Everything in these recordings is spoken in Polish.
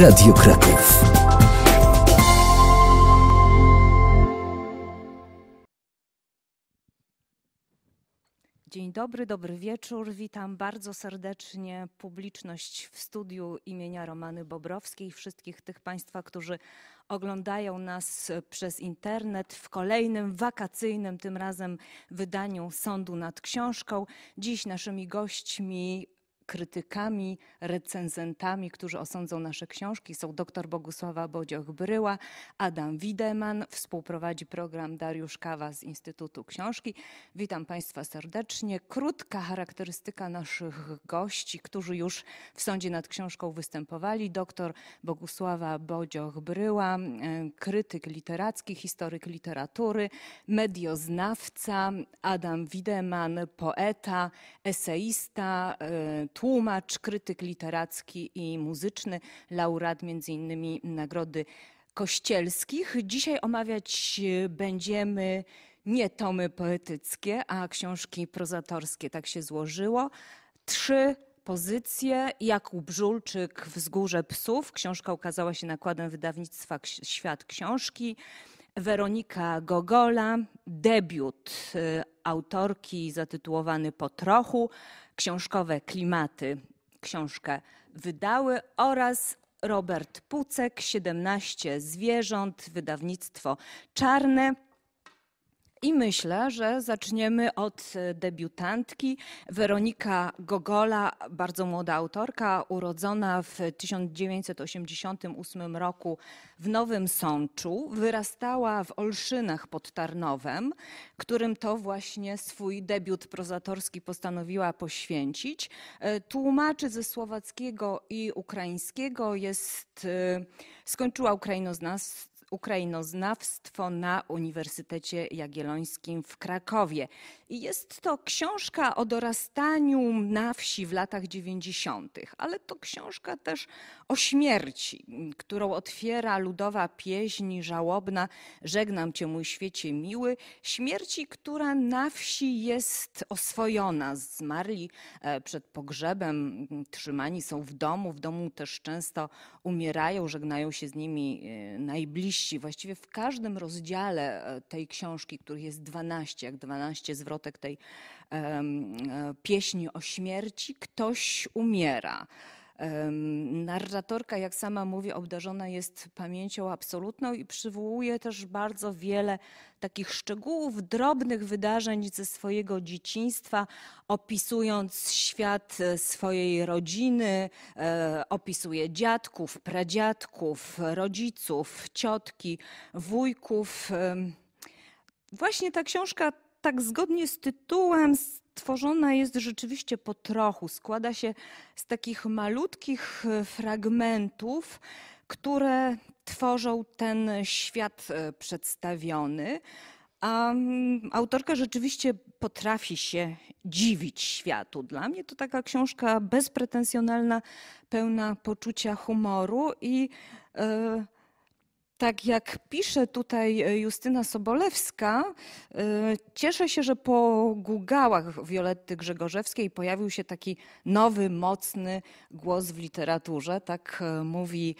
Radio Kraków. Dzień dobry, dobry wieczór. Witam bardzo serdecznie publiczność w studiu imienia Romany Bobrowskiej, wszystkich tych Państwa, którzy oglądają nas przez internet w kolejnym wakacyjnym, tym razem wydaniu Sądu nad Książką. Dziś naszymi gośćmi krytykami, recenzentami, którzy osądzą nasze książki są dr Bogusława Bodzioch-Bryła, Adam Wideman, współprowadzi program Dariusz Kawa z Instytutu Książki. Witam Państwa serdecznie. Krótka charakterystyka naszych gości, którzy już w sądzie nad książką występowali. Dr Bogusława Bodzioch-Bryła, e, krytyk literacki, historyk literatury, medioznawca, Adam Wideman, poeta, eseista, e, tłumacz, krytyk literacki i muzyczny, laureat między innymi Nagrody Kościelskich. Dzisiaj omawiać e, będziemy nie tomy poetyckie, a książki prozatorskie. Tak się złożyło. Trzy pozycje. Jakub Żulczyk, Wzgórze Psów. Książka ukazała się nakładem wydawnictwa Świat Książki. Weronika Gogola, debiut e, autorki zatytułowany Po trochu, książkowe klimaty książkę wydały oraz Robert Pucek, 17 zwierząt, wydawnictwo Czarne. I myślę, że zaczniemy od e, debiutantki. Weronika Gogola, bardzo młoda autorka, urodzona w 1988 roku w Nowym Sączu, wyrastała w Olszynach pod Tarnowem, którym to właśnie swój debiut prozatorski postanowiła poświęcić. E, tłumaczy ze słowackiego i ukraińskiego, jest, e, skończyła ukrainoznawstwo Ukrainoznawstwo na Uniwersytecie Jagiellońskim w Krakowie. I jest to książka o dorastaniu na wsi w latach 90., ale to książka też o śmierci, którą otwiera ludowa pieśń żałobna Żegnam Cię mój świecie miły, śmierci, która na wsi jest oswojona. Zmarli e, przed pogrzebem, trzymani są w domu, w domu też często umierają, żegnają się z nimi e, najbliżsi właściwie w każdym rozdziale e, tej książki, których jest 12, jak 12 zwrotek tej um, pieśni o śmierci, ktoś umiera. Narratorka, jak sama mówi, obdarzona jest pamięcią absolutną i przywołuje też bardzo wiele takich szczegółów, drobnych wydarzeń ze swojego dzieciństwa, opisując świat e, swojej rodziny, e, opisuje dziadków, pradziadków, rodziców, ciotki, wujków. Właśnie ta książka tak zgodnie z tytułem stworzona jest rzeczywiście po trochu. Składa się z takich malutkich e, fragmentów, które tworzą ten świat e, przedstawiony. A mm, autorka rzeczywiście potrafi się dziwić światu. Dla mnie to taka książka bezpretensjonalna, pełna poczucia humoru i. Yy, tak jak pisze tutaj e, Justyna Sobolewska, e, cieszę się, że po gugałach Wioletty Grzegorzewskiej pojawił się taki nowy, mocny głos w literaturze. Tak e, mówi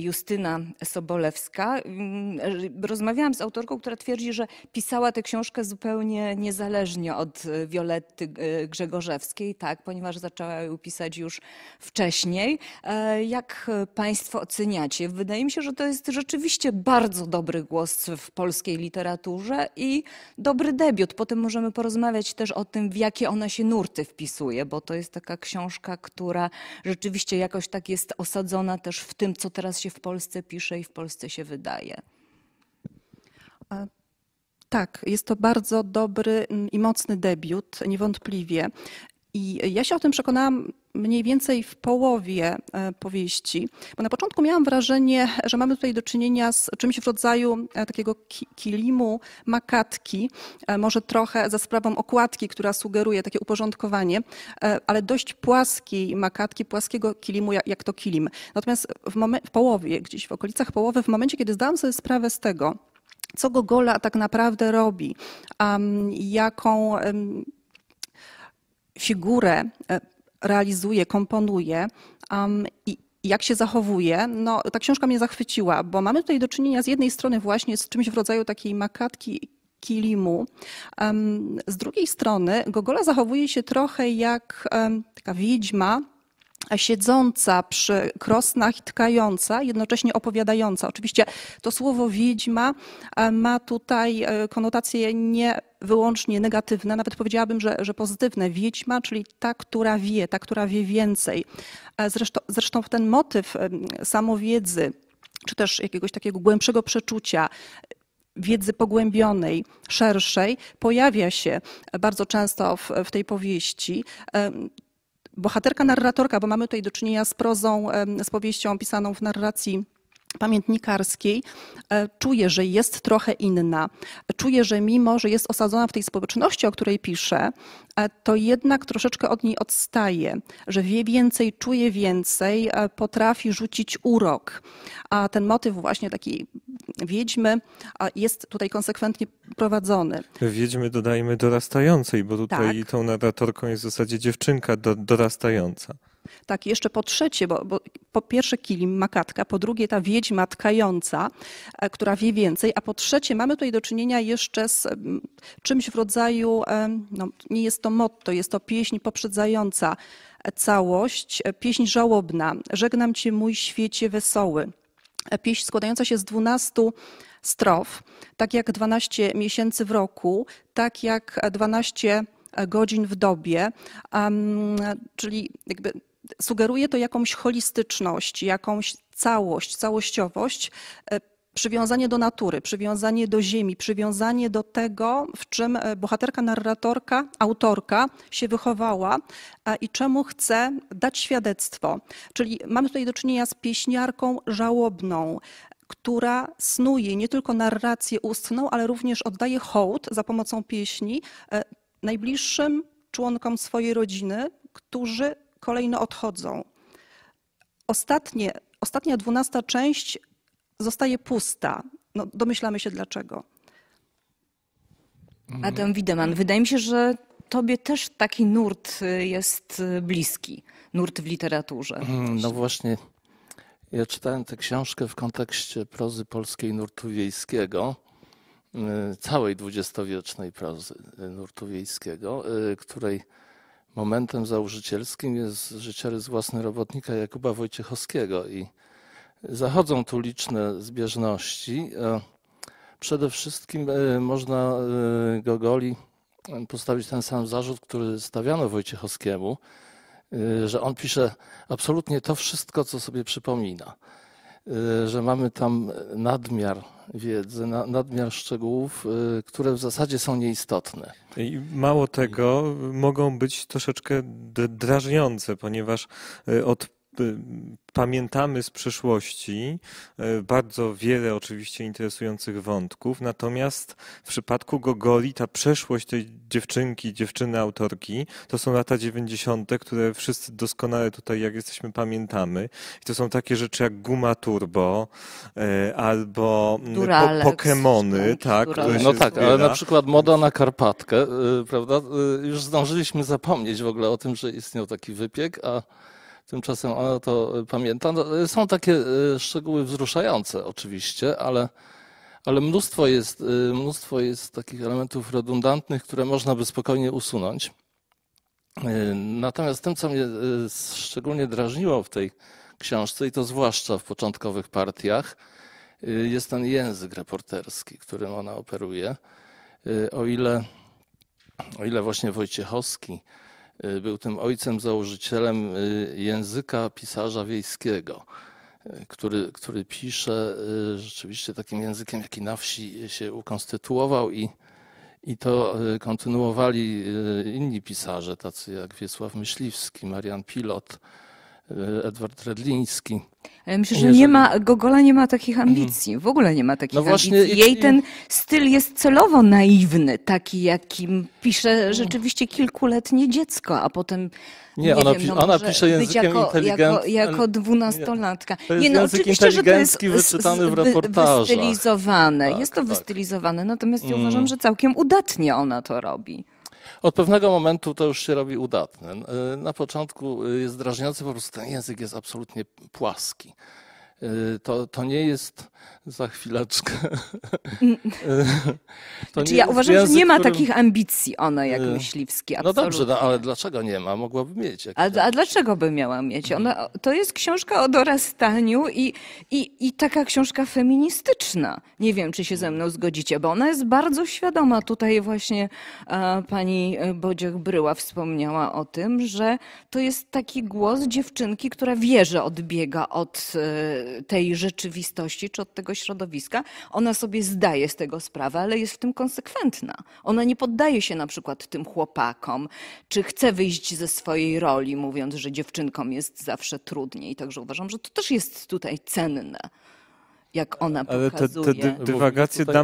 Justyna Sobolewska. Mm, rozmawiałam z autorką, która twierdzi, że pisała tę książkę zupełnie niezależnie od Wioletty Grzegorzewskiej, tak, ponieważ zaczęła ją pisać już wcześniej. Jak Państwo oceniacie? Wydaje mi się, że to jest rzeczywiście rzeczywiście bardzo dobry głos w polskiej literaturze i dobry debiut. Potem możemy porozmawiać też o tym, w jakie ona się nurty wpisuje, bo to jest taka książka, która rzeczywiście jakoś tak jest osadzona też w tym, co teraz się w Polsce pisze i w Polsce się wydaje. Tak, jest to bardzo dobry i mocny debiut, niewątpliwie. I ja się o tym przekonałam mniej więcej w połowie e, powieści, bo na początku miałam wrażenie, że mamy tutaj do czynienia z czymś w rodzaju e, takiego kilimu, makatki, e, może trochę za sprawą okładki, która sugeruje takie uporządkowanie, ale dość płaskiej makatki, płaskiego kilimu, jak to kilim. Natomiast w, w połowie, gdzieś w okolicach połowy, w momencie, kiedy zdałam sobie sprawę z tego, co Gogola tak naprawdę robi, um, jaką um, figurę realizuje, komponuje um, i jak się zachowuje, no ta książka mnie zachwyciła, bo mamy tutaj do czynienia z jednej strony właśnie z czymś w rodzaju takiej makatki kilimu. Um, z drugiej strony Gogola zachowuje się trochę jak um, taka wiedźma, siedząca przy krosnach i tkająca, jednocześnie opowiadająca. Oczywiście to słowo wiedźma e, ma tutaj e, konotację nie wyłącznie negatywna, nawet powiedziałabym, że, że pozytywne. Wiedźma, czyli ta, która wie, ta, która wie więcej. E, zresztą, zresztą ten motyw samowiedzy, czy też jakiegoś takiego głębszego przeczucia, wiedzy pogłębionej, szerszej, pojawia się bardzo często w, w tej powieści bohaterka, narratorka, bo mamy tutaj do czynienia z prozą, z powieścią pisaną w narracji pamiętnikarskiej e, czuję, że jest trochę inna. Czuję, że mimo, że jest osadzona w tej społeczności, o której piszę, e, to jednak troszeczkę od niej odstaje, że wie więcej, czuje więcej, e, potrafi rzucić urok. A ten motyw właśnie takiej wiedźmy jest tutaj konsekwentnie prowadzony. Wiedźmy dodajmy dorastającej, bo tutaj tak. tą narratorką jest w zasadzie dziewczynka do, dorastająca tak jeszcze po trzecie, bo, bo po pierwsze kilim makatka, po drugie ta wiedźma tkająca, e, która wie więcej, a po trzecie mamy tutaj do czynienia jeszcze z czymś w rodzaju, e, no, nie jest to motto, jest to pieśń poprzedzająca e, całość, pieśń żałobna, żegnam cię mój świecie wesoły. Pieśń składająca się z dwunastu strof, tak jak 12 miesięcy w roku, tak jak 12 godzin w dobie, um, czyli jakby sugeruje to jakąś holistyczność, jakąś całość, całościowość, e, przywiązanie do natury, przywiązanie do ziemi, przywiązanie do tego, w czym e, bohaterka, narratorka, autorka się wychowała i czemu chce dać świadectwo. Czyli mamy tutaj do czynienia z pieśniarką żałobną, która snuje nie tylko narrację ustną, ale również oddaje hołd za pomocą pieśni e, najbliższym członkom swojej rodziny, którzy kolejno odchodzą. Ostatnie, ostatnia dwunasta część zostaje pusta. No, domyślamy się dlaczego. Mhm. Adam Wideman, wydaje mi się, że tobie też taki nurt y, jest y, bliski, nurt w literaturze. Mhm, no właśnie, ja czytałem tę książkę w kontekście prozy polskiej nurtu wiejskiego, y, całej dwudziestowiecznej prozy nurtu wiejskiego, której momentem założycielskim jest życiorys własny robotnika Jakuba Wojciechowskiego i zachodzą tu liczne zbieżności. E, przede wszystkim e, można e, Gogoli postawić ten sam zarzut, który stawiano Wojciechowskiemu, że on pisze absolutnie to wszystko, co sobie przypomina. E, że mamy tam nadmiar wiedzy, nadmiar szczegółów, e, które w zasadzie są nieistotne. I mało tego, mogą być troszeczkę drażniące, ponieważ e, od pamiętamy z przeszłości e, bardzo wiele oczywiście interesujących wątków, natomiast w przypadku Gogoli ta przeszłość tej dziewczynki, dziewczyny autorki, to są lata 90., które wszyscy doskonale tutaj, jak jesteśmy, pamiętamy. I to są takie rzeczy jak Guma Turbo e, albo mm, Duralex, Pokemony, tak? No tak, zbiera. ale na przykład Moda na Karpatkę, e, prawda? Już zdążyliśmy zapomnieć w ogóle o tym, że istniał taki wypiek, a Tymczasem ona to e, pamięta. No, e, są takie e, szczegóły wzruszające oczywiście, ale, ale mnóstwo, jest, mnóstwo jest takich elementów redundantnych, które można by spokojnie usunąć. Natomiast tym, co mnie szczególnie drażniło w tej książce, i to zwłaszcza w początkowych partiach, jest ten język reporterski, którym ona operuje. O ile, o ile właśnie Wojciechowski Y, był tym ojcem, założycielem y, języka pisarza wiejskiego, y, który, który pisze rzeczywiście takim językiem, jaki na wsi się ukonstytuował i, i to kontynuowali inni pisarze, tacy jak Wiesław Myśliwski, Marian Pilot, E, Edward Redliński. E, myślę, że nie ma, Gogola nie ma takich mhm. ambicji, w ogóle nie ma takich no ambicji. Właśnie, Jej ten styl jest celowo naiwny, taki jakim pisze rzeczywiście kilkuletnie dziecko, a potem nie, nie ona, wiem, no, ona pisze językiem jako, inteligentnym. Jako, jako dwunastolatka. Nie, to jest nie, no, język oczywiście, że to jest wyczytany w Wystylizowane, tak, jest to tak. tak. wystylizowane, natomiast mm. ja uważam, że całkiem udatnie ona to robi. Od pewnego momentu to już się robi udatne. Y, na początku y, jest drażniący, po prostu ten język jest absolutnie płaski. Y, to, to nie jest za chwileczkę. Mm. Znaczy, ja uważam, język, że nie ma którym... takich ambicji ona jak y, myśliwski. Absolutnie. No dobrze, no, ale dlaczego nie ma? Mogłaby mieć. A, a, dlaczego by miała mieć? Ona, to jest książka o dorastaniu i, i, i taka książka feministyczna. Nie wiem, czy się ze mną zgodzicie, bo ona jest bardzo świadoma. Tutaj właśnie a, pani e, Bodziech-Bryła wspomniała o tym, że to jest taki głos dziewczynki, która wie, że odbiega od e, tej rzeczywistości, czy od tego środowiska, ona sobie zdaje z tego sprawę, ale jest w tym konsekwentna. Ona nie poddaje się na przykład tym chłopakom, czy chce wyjść ze swojej roli, mówiąc, że dziewczynkom jest zawsze trudniej. Także uważam, że to też jest tutaj cenne jak ona pokazuje. Ale te, te dywagacje tak.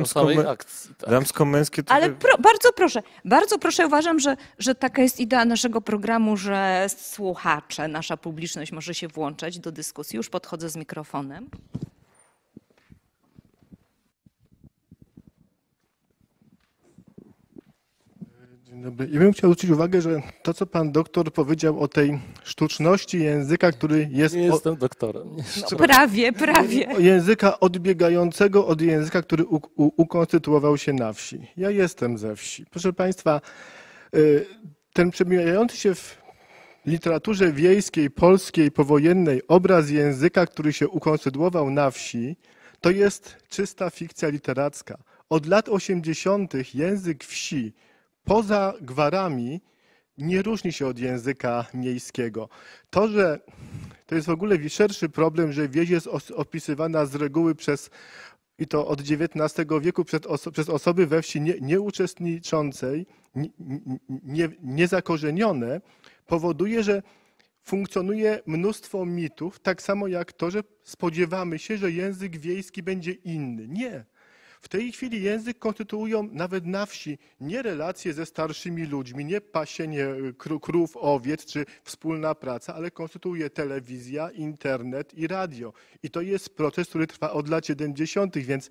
damsko-męskie... tutaj... Ale pro, bardzo proszę, bardzo proszę, uważam, że, że taka jest idea naszego programu, że słuchacze, nasza publiczność może się włączać do dyskusji. Już podchodzę z mikrofonem. No ja bym chciał zwrócić uwagę, że to, co pan doktor powiedział o tej sztuczności języka, który jest. Nie jestem doktorem. No, prawie, prawie. Języka odbiegającego od języka, który u, u, ukonstytuował się na wsi. Ja jestem ze wsi. Proszę państwa, y, ten przemijający się w literaturze wiejskiej, polskiej, powojennej obraz języka, który się ukonstytuował na wsi, to jest czysta fikcja literacka. Od lat 80. język wsi poza gwarami nie różni się od języka miejskiego. To, że to jest w ogóle szerszy problem, że wieś jest opisywana z reguły przez i to od XIX wieku oso przez osoby we wsi nie, nieuczestniczącej, niezakorzenione, nie, nie powoduje, że funkcjonuje mnóstwo mitów, tak samo jak to, że spodziewamy się, że język wiejski będzie inny. Nie. W tej chwili język konstytuują nawet na wsi nie relacje ze starszymi ludźmi, nie pasienie y, krów, owiec czy wspólna praca, ale konstytuuje telewizja, internet i radio. I to jest proces, który trwa od lat 70., więc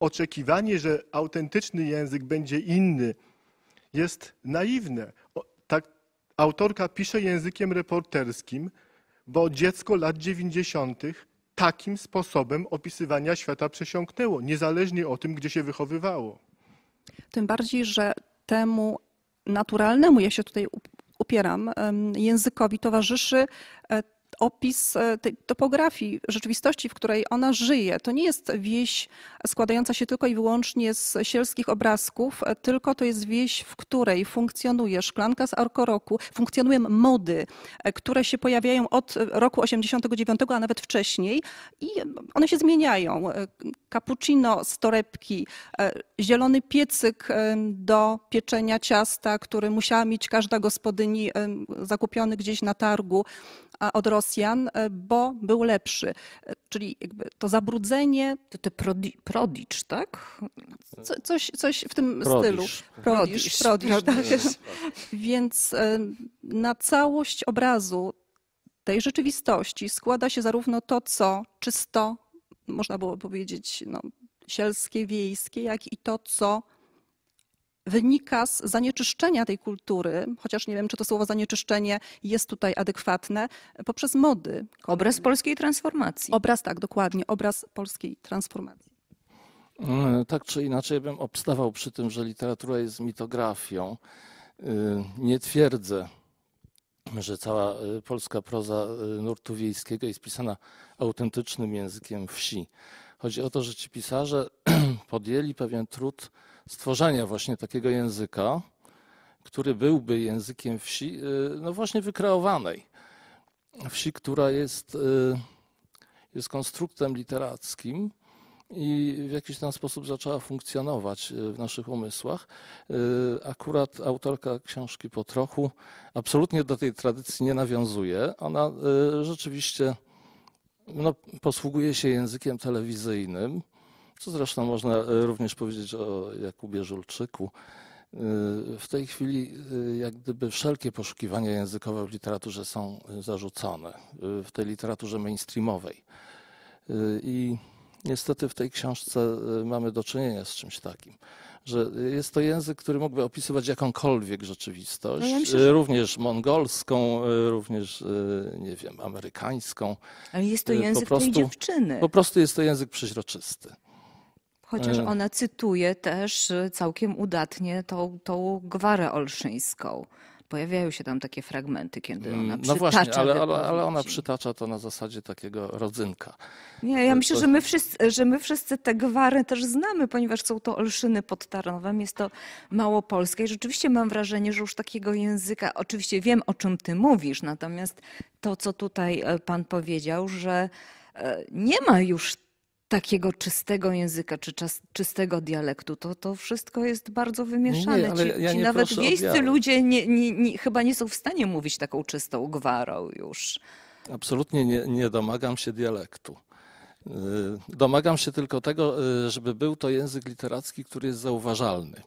oczekiwanie, że autentyczny język będzie inny, jest naiwne. Tak, autorka pisze językiem reporterskim, bo dziecko lat 90 takim sposobem opisywania świata przesiąknęło, niezależnie o tym, gdzie się wychowywało. Tym bardziej, że temu naturalnemu, ja się tutaj upieram, językowi towarzyszy e, opis e, tej topografii rzeczywistości, w której ona żyje. To nie jest wieś składająca się tylko i wyłącznie z sielskich obrazków, e, tylko to jest wieś, w której funkcjonuje szklanka z arkoroku, funkcjonują mody, e, które się pojawiają od roku 89, a nawet wcześniej i one się zmieniają. Cappuccino z torebki, zielony piecyk do pieczenia ciasta, który musiała mieć każda gospodyni zakupiony gdzieś na targu od Rosjan, e, bo był lepszy. E, czyli to zabrudzenie. To, te prodi, tak? Co, coś, coś w tym stylu. Prodicz. Prodicz. tak. Więc e, na całość obrazu tej rzeczywistości składa się zarówno to, co czysto, można było powiedzieć, no, sielskie, wiejskie, jak i to, co wynika z zanieczyszczenia tej kultury, chociaż nie wiem, czy to słowo zanieczyszczenie jest tutaj adekwatne, poprzez mody. Obraz polskiej transformacji. Obraz, tak, dokładnie, obraz polskiej transformacji. Mm, tak czy inaczej bym obstawał przy tym, że literatura jest mitografią. Y, nie twierdzę, że cała y, polska proza y, nurtu wiejskiego jest pisana autentycznym językiem wsi. Chodzi o to, że ci pisarze podjęli pewien trud stworzenia właśnie takiego języka, który byłby językiem wsi, y, no właśnie wykreowanej. Wsi, która jest, y, jest konstruktem literackim i w jakiś tam sposób zaczęła funkcjonować y, w naszych umysłach. Akurat autorka książki po trochu absolutnie do tej tradycji nie nawiązuje. Ona rzeczywiście no, posługuje się językiem telewizyjnym, co zresztą można e, również powiedzieć o Jakubie Żulczyku. E, w tej chwili e, jak gdyby wszelkie poszukiwania językowe w literaturze są zarzucone, w tej literaturze mainstreamowej. I niestety w tej książce mamy do czynienia z czymś takim że jest to język, który mógłby opisywać jakąkolwiek rzeczywistość, no ja myślę, y, że... również mongolską, y, również, y, nie wiem, amerykańską. Ale jest to język po prostu, tej dziewczyny. Po prostu jest to język przeźroczysty. Chociaż ona cytuje też całkiem udatnie tą, tą gwarę olszyńską. Pojawiają się tam takie fragmenty, kiedy ona mm, no przytacza. No właśnie, ale, ale, ale ona przytacza to na zasadzie takiego rodzynka. Nie, ja e, myślę, że my wszyscy, że my wszyscy te gwary też znamy, ponieważ są to olszyny pod Tarnowem, jest to małopolskie i rzeczywiście mam wrażenie, że już takiego języka, oczywiście wiem o czym ty mówisz, natomiast to, co tutaj e, pan powiedział, że e, nie ma już takiego czystego języka, czy czas, czystego dialektu, to, to wszystko jest bardzo wymieszane. Nie, ci, ja ci nawet wiejscy ludzie nie, nie, nie, chyba nie są w stanie mówić taką czystą gwarą już. Absolutnie nie, nie domagam się dialektu. Y, domagam się tylko tego, y, żeby był to język literacki, który jest zauważalny.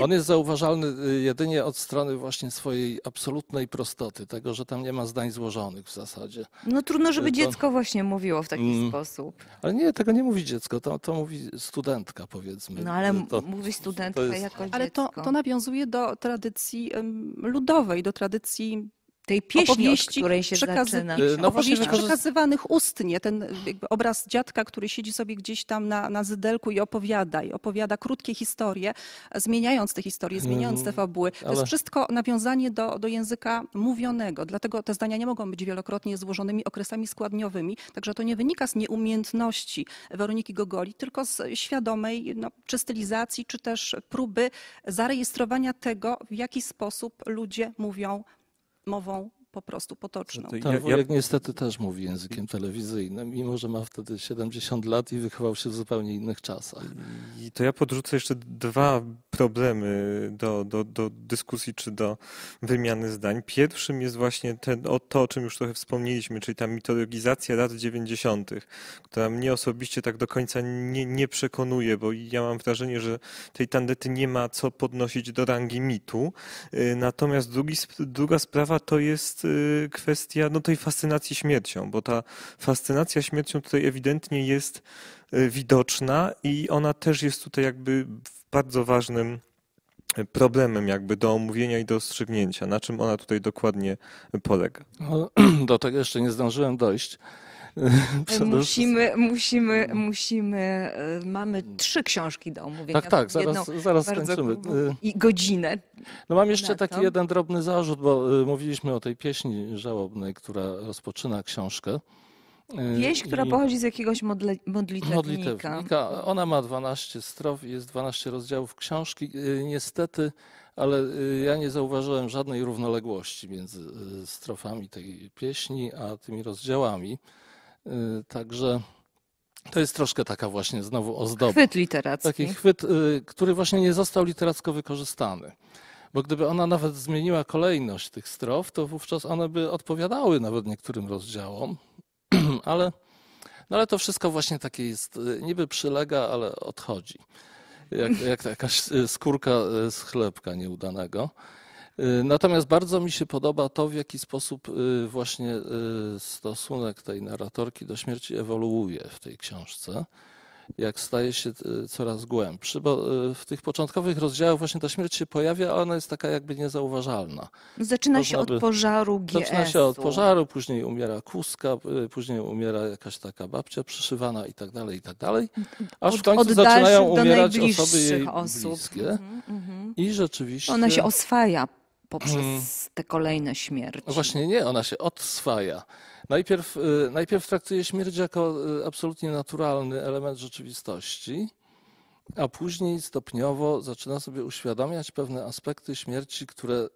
On jest zauważalny y, jedynie od strony właśnie swojej absolutnej prostoty, tego, że tam nie ma zdań złożonych w zasadzie. No trudno, żeby to... dziecko właśnie mówiło w taki mm. sposób. Ale nie, tego nie mówi dziecko, to, to mówi studentka powiedzmy. No ale to, mówi studentka to jest... jako dziecko. Ale to, to nawiązuje do tradycji ludowej, do tradycji tej pieśni, której się przekazy... zaczyna. Y, no opowieści przekazywanych ustnie. Ten obraz dziadka, który siedzi sobie gdzieś tam na, na zydelku i opowiada. I opowiada krótkie historie, zmieniając te historie, zmieniając te mhm. fabuły. To Ale... jest wszystko nawiązanie do, do języka mówionego. Dlatego te zdania nie mogą być wielokrotnie złożonymi okresami składniowymi. Także to nie wynika z nieumiejętności Weroniki Gogoli, tylko z świadomej no, czy stylizacji, czy też próby zarejestrowania tego, w jaki sposób ludzie mówią m'en vont po prostu potoczną. Tak, ja, ja... niestety też mówi językiem telewizyjnym, mimo że ma wtedy 70 lat i wychował się w zupełnie innych czasach. I to ja podrzucę jeszcze dwa problemy do, do, do dyskusji czy do wymiany zdań. Pierwszym jest właśnie ten, o to, o czym już trochę wspomnieliśmy, czyli ta mitologizacja lat 90., która mnie osobiście tak do końca nie, nie przekonuje, bo ja mam wrażenie, że tej tandety nie ma co podnosić do rangi mitu. Y, natomiast drugi, druga sprawa to jest Y, kwestia no, tej fascynacji śmiercią, bo ta fascynacja śmiercią tutaj ewidentnie jest y, widoczna i ona też jest tutaj jakby bardzo ważnym y, problemem jakby do omówienia i do rozstrzygnięcia. Na czym ona tutaj dokładnie polega? No, do tego jeszcze nie zdążyłem dojść. musimy, musimy, musimy, e, mamy trzy książki do omówienia. Tak, tak, zaraz, zaraz skończymy. Y, I godzinę. No mam jeszcze taki jeden drobny zarzut, bo y, mówiliśmy o tej pieśni żałobnej, która rozpoczyna książkę. Y, Pieśń, która pochodzi z jakiegoś modlitewnika. modlitewnika. Ona ma 12 strof i jest 12 rozdziałów książki. Niestety, ale ja nie zauważyłem żadnej równoległości między strofami tej pieśni a tymi rozdziałami. Y, także to jest troszkę taka właśnie znowu ozdoba. Chwyt literacki. Taki chwyt, y, który właśnie nie został literacko wykorzystany. Bo gdyby ona nawet zmieniła kolejność tych strof, to wówczas one by odpowiadały nawet niektórym rozdziałom, ale, no ale to wszystko właśnie takie jest, y, niby przylega, ale odchodzi. Jak, jak jakaś skórka z chlebka nieudanego. Y, natomiast bardzo mi się podoba to, w jaki sposób y, właśnie y, stosunek tej narratorki do śmierci ewoluuje w tej książce, jak staje się coraz głębszy, bo w tych początkowych rozdziałach właśnie ta śmierć się pojawia, a ona jest taka jakby niezauważalna. Zaczyna Można się od by... pożaru GS. Zaczyna się od pożaru, później umiera kuska, później umiera jakaś taka babcia przyszywana i tak dalej, i tak dalej. Aż od, w końcu zaczynają umierać osoby jej osób. bliskie. Mm -hmm. I rzeczywiście... Ona się oswaja poprzez hmm. te kolejne śmierci. No właśnie nie, ona się odswaja. Najpierw, y, najpierw traktuje śmierć jako y, absolutnie naturalny element rzeczywistości, a później stopniowo zaczyna sobie uświadamiać pewne aspekty śmierci, które,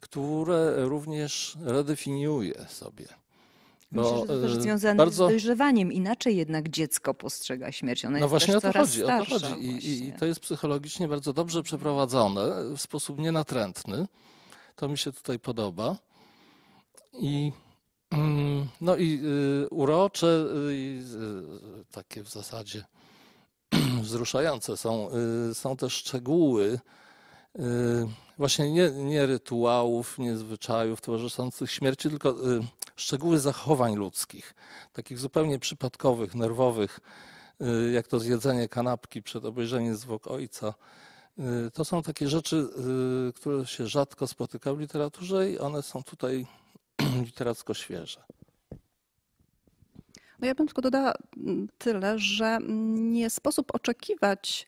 które również redefiniuje sobie. Bo że to też y, związane bardzo... z dojrzewaniem. Inaczej jednak dziecko postrzega śmierć. Ona no właśnie o to chodzi. O to chodzi. I, I, to jest psychologicznie bardzo dobrze przeprowadzone w sposób nienatrętny. To mi się tutaj podoba. I, mm, no i y, urocze, y, takie w zasadzie wzruszające są, są też szczegóły właśnie nie, nie rytuałów, nie zwyczajów towarzyszących śmierci, tylko szczegóły zachowań ludzkich, takich zupełnie przypadkowych, nerwowych, y, jak to zjedzenie kanapki przed obejrzeniem zwłok ojca. Y, to są takie rzeczy, y, które się rzadko spotykają w literaturze i one są tutaj literacko świeże. No ja bym tylko dodała mm, tyle, że nie sposób oczekiwać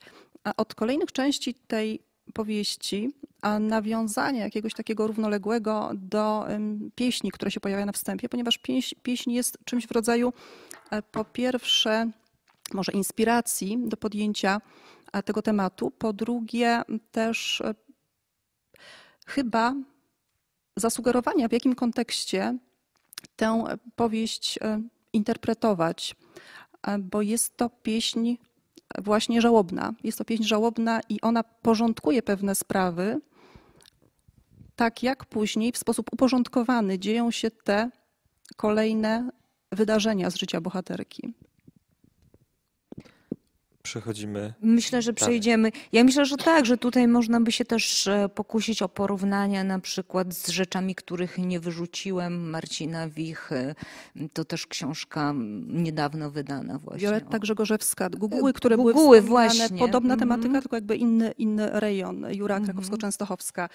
od kolejnych części tej powieści, a nawiązanie jakiegoś takiego równoległego do pieśni, która się pojawia na wstępie, ponieważ pieśń, pieśń jest czymś w rodzaju e, po pierwsze może inspiracji do podjęcia e, tego tematu, po drugie też e, chyba zasugerowania, w jakim kontekście tę powieść interpretować, bo jest to pieśń właśnie żałobna. Jest to pieśń żałobna i ona porządkuje pewne sprawy, tak jak później w sposób uporządkowany dzieją się te kolejne wydarzenia z życia bohaterki przechodzimy. Myślę, że przejdziemy. Ja myślę, że tak, że tutaj można by się też e, pokusić o porównania na przykład z rzeczami, których nie wyrzuciłem. Marcina Wich, e, to też książka niedawno wydana właśnie. Violetta Grzegorzewska, Google, które Guguły, były właśnie. podobna tematyka, mm -hmm. tylko jakby inny, inny rejon. Jura mhm. Krakowsko-Częstochowska.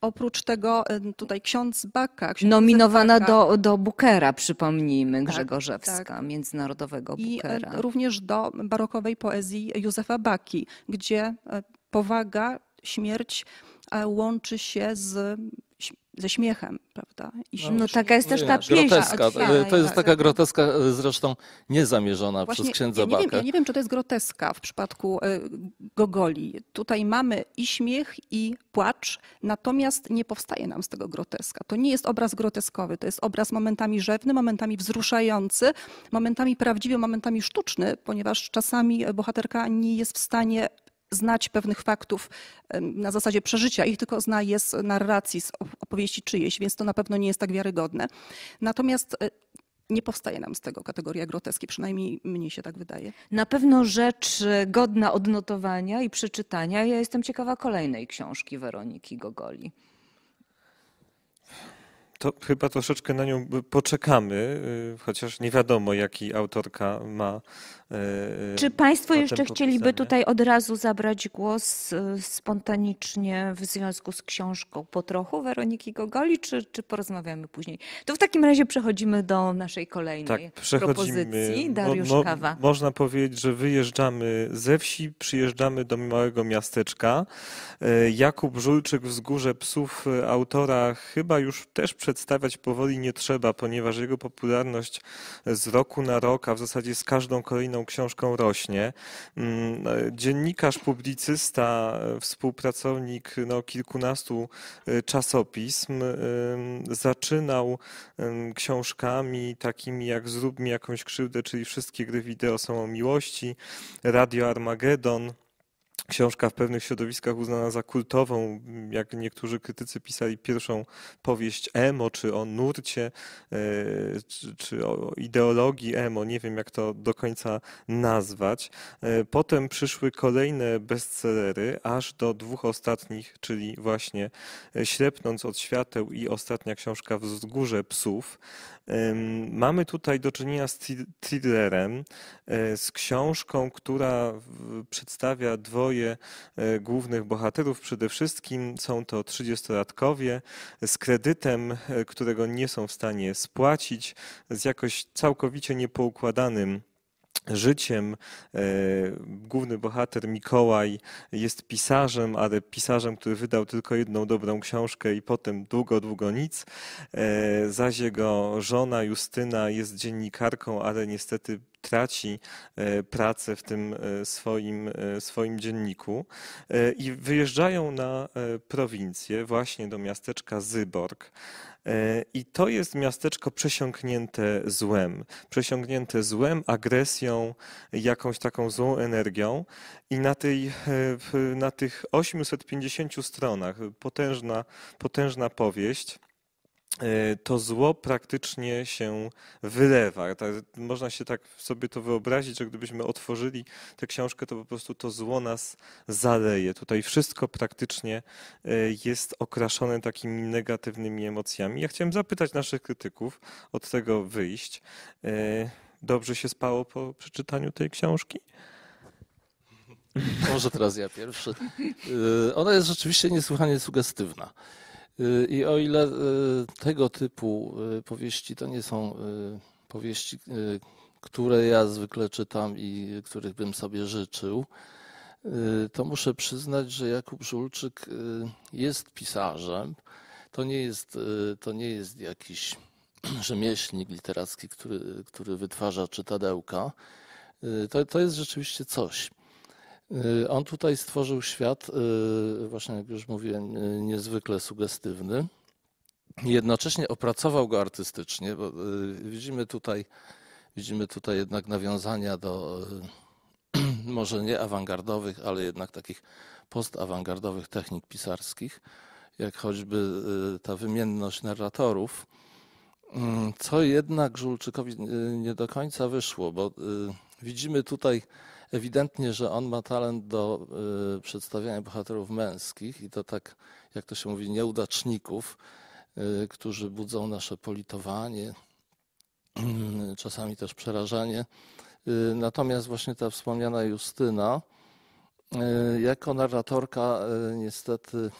Oprócz tego tutaj ksiądz Baka. Ksiądz Nominowana Baka. do, do Bookera, przypomnijmy, tak, tak. międzynarodowego Bookera. I e, również do barokowej poezji Józefa Baki, gdzie e, powaga, śmierć e, łączy się z ze śmiechem, prawda? I, no, no taka jest też ta pieśń. to jest tak, tak, taka tak. groteska e, zresztą niezamierzona Właśnie, przez księdza ja nie, wiem, ja nie wiem, czy to jest groteska w przypadku e, Gogoli. Tutaj mamy i śmiech, i płacz, natomiast nie powstaje nam z tego groteska. To nie jest obraz groteskowy, to jest obraz momentami rzewny, momentami wzruszający, momentami prawdziwy, momentami sztuczny, ponieważ czasami bohaterka nie jest w stanie znać pewnych faktów na zasadzie przeżycia ich, tylko zna je z narracji, z opowieści czyjejś, więc to na pewno nie jest tak wiarygodne. Natomiast e, nie powstaje nam z tego kategoria groteski, przynajmniej mnie się tak wydaje. Na pewno rzecz e, godna odnotowania i przeczytania. Ja jestem ciekawa kolejnej książki Weroniki Gogoli to chyba troszeczkę na nią y, poczekamy, y, chociaż nie wiadomo, jaki autorka ma. Y, czy Państwo jeszcze chcieliby popisanie. tutaj od razu zabrać głos spontanicznie w związku z książką po trochu Weroniki Gogoli, czy, czy porozmawiamy później? To w takim razie przechodzimy do naszej kolejnej tak, propozycji. Dariusz mo, mo, Kawa. Można powiedzieć, że wyjeżdżamy ze wsi, przyjeżdżamy do małego miasteczka. Jakub Żulczyk, Wzgórze Psów, autora chyba już też przy przedstawiać powoli nie trzeba, ponieważ jego popularność z roku na rok, a w zasadzie z każdą kolejną książką rośnie. Mm, dziennikarz, publicysta, współpracownik no, kilkunastu y, czasopism zaczynał książkami takimi jak Zrób mi jakąś krzywdę, czyli wszystkie gry wideo są o miłości, Radio Armagedon, Książka w pewnych środowiskach uznana za kultową, jak niektórzy krytycy pisali pierwszą powieść emo, czy o nurcie, e, czy, czy, o ideologii emo, nie wiem jak to do końca nazwać. E, potem przyszły kolejne bestsellery, aż do dwóch ostatnich, czyli właśnie e, Ślepnąc od świateł i ostatnia książka Wzgórze psów. Mamy tutaj do czynienia z thrillerem, e, z książką, która przedstawia dwoje e, głównych bohaterów. Przede wszystkim są to 30-latkowie z kredytem, e, którego nie są w stanie spłacić, z jakoś całkowicie niepoukładanym życiem. E, główny bohater Mikołaj jest pisarzem, ale pisarzem, który wydał tylko jedną dobrą książkę i potem długo, długo nic. E, zaś jego żona Justyna jest dziennikarką, ale niestety traci e, pracę w tym swoim, swoim dzienniku i wyjeżdżają na prowincję, właśnie do miasteczka Zyborg. E, I to jest miasteczko przesiąknięte złem, przesiąknięte złem, agresją, jakąś taką złą energią. I na, tej, e, na tych 850 stronach potężna, potężna powieść. E, to zło praktycznie się wylewa. można się tak sobie to wyobrazić, że gdybyśmy otworzyli tę książkę, to po prostu to zło nas zaleje. Tutaj wszystko praktycznie e, jest okraszone takimi negatywnymi emocjami. Ja chciałem zapytać naszych krytyków, od tego wyjść. E, dobrze się spało po przeczytaniu tej książki? Może teraz ja pierwszy. Ona jest rzeczywiście niesłychanie sugestywna. Y, I o ile y, tego typu y, powieści to nie są powieści, które ja zwykle czytam i których bym sobie życzył, to muszę przyznać, że Jakub Żulczyk jest pisarzem. To nie jest, to nie jest jakiś rzemieślnik literacki, który, który wytwarza czytadełka. To, to jest rzeczywiście coś. Y, on tutaj stworzył świat, y, właśnie jak już mówię, niezwykle sugestywny. Jednocześnie opracował go artystycznie, bo y, widzimy tutaj, widzimy tutaj jednak nawiązania do może nie awangardowych, ale jednak takich postawangardowych technik pisarskich, jak choćby ta wymienność narratorów, mm, co jednak Żulczykowi nie do końca wyszło, bo widzimy tutaj ewidentnie, że on ma talent do y, przedstawiania bohaterów męskich i to tak, jak to się mówi, nieudaczników, y, którzy budzą nasze politowanie, y, czasami też przerażenie. Natomiast właśnie ta wspomniana Justyna, jako narratorka niestety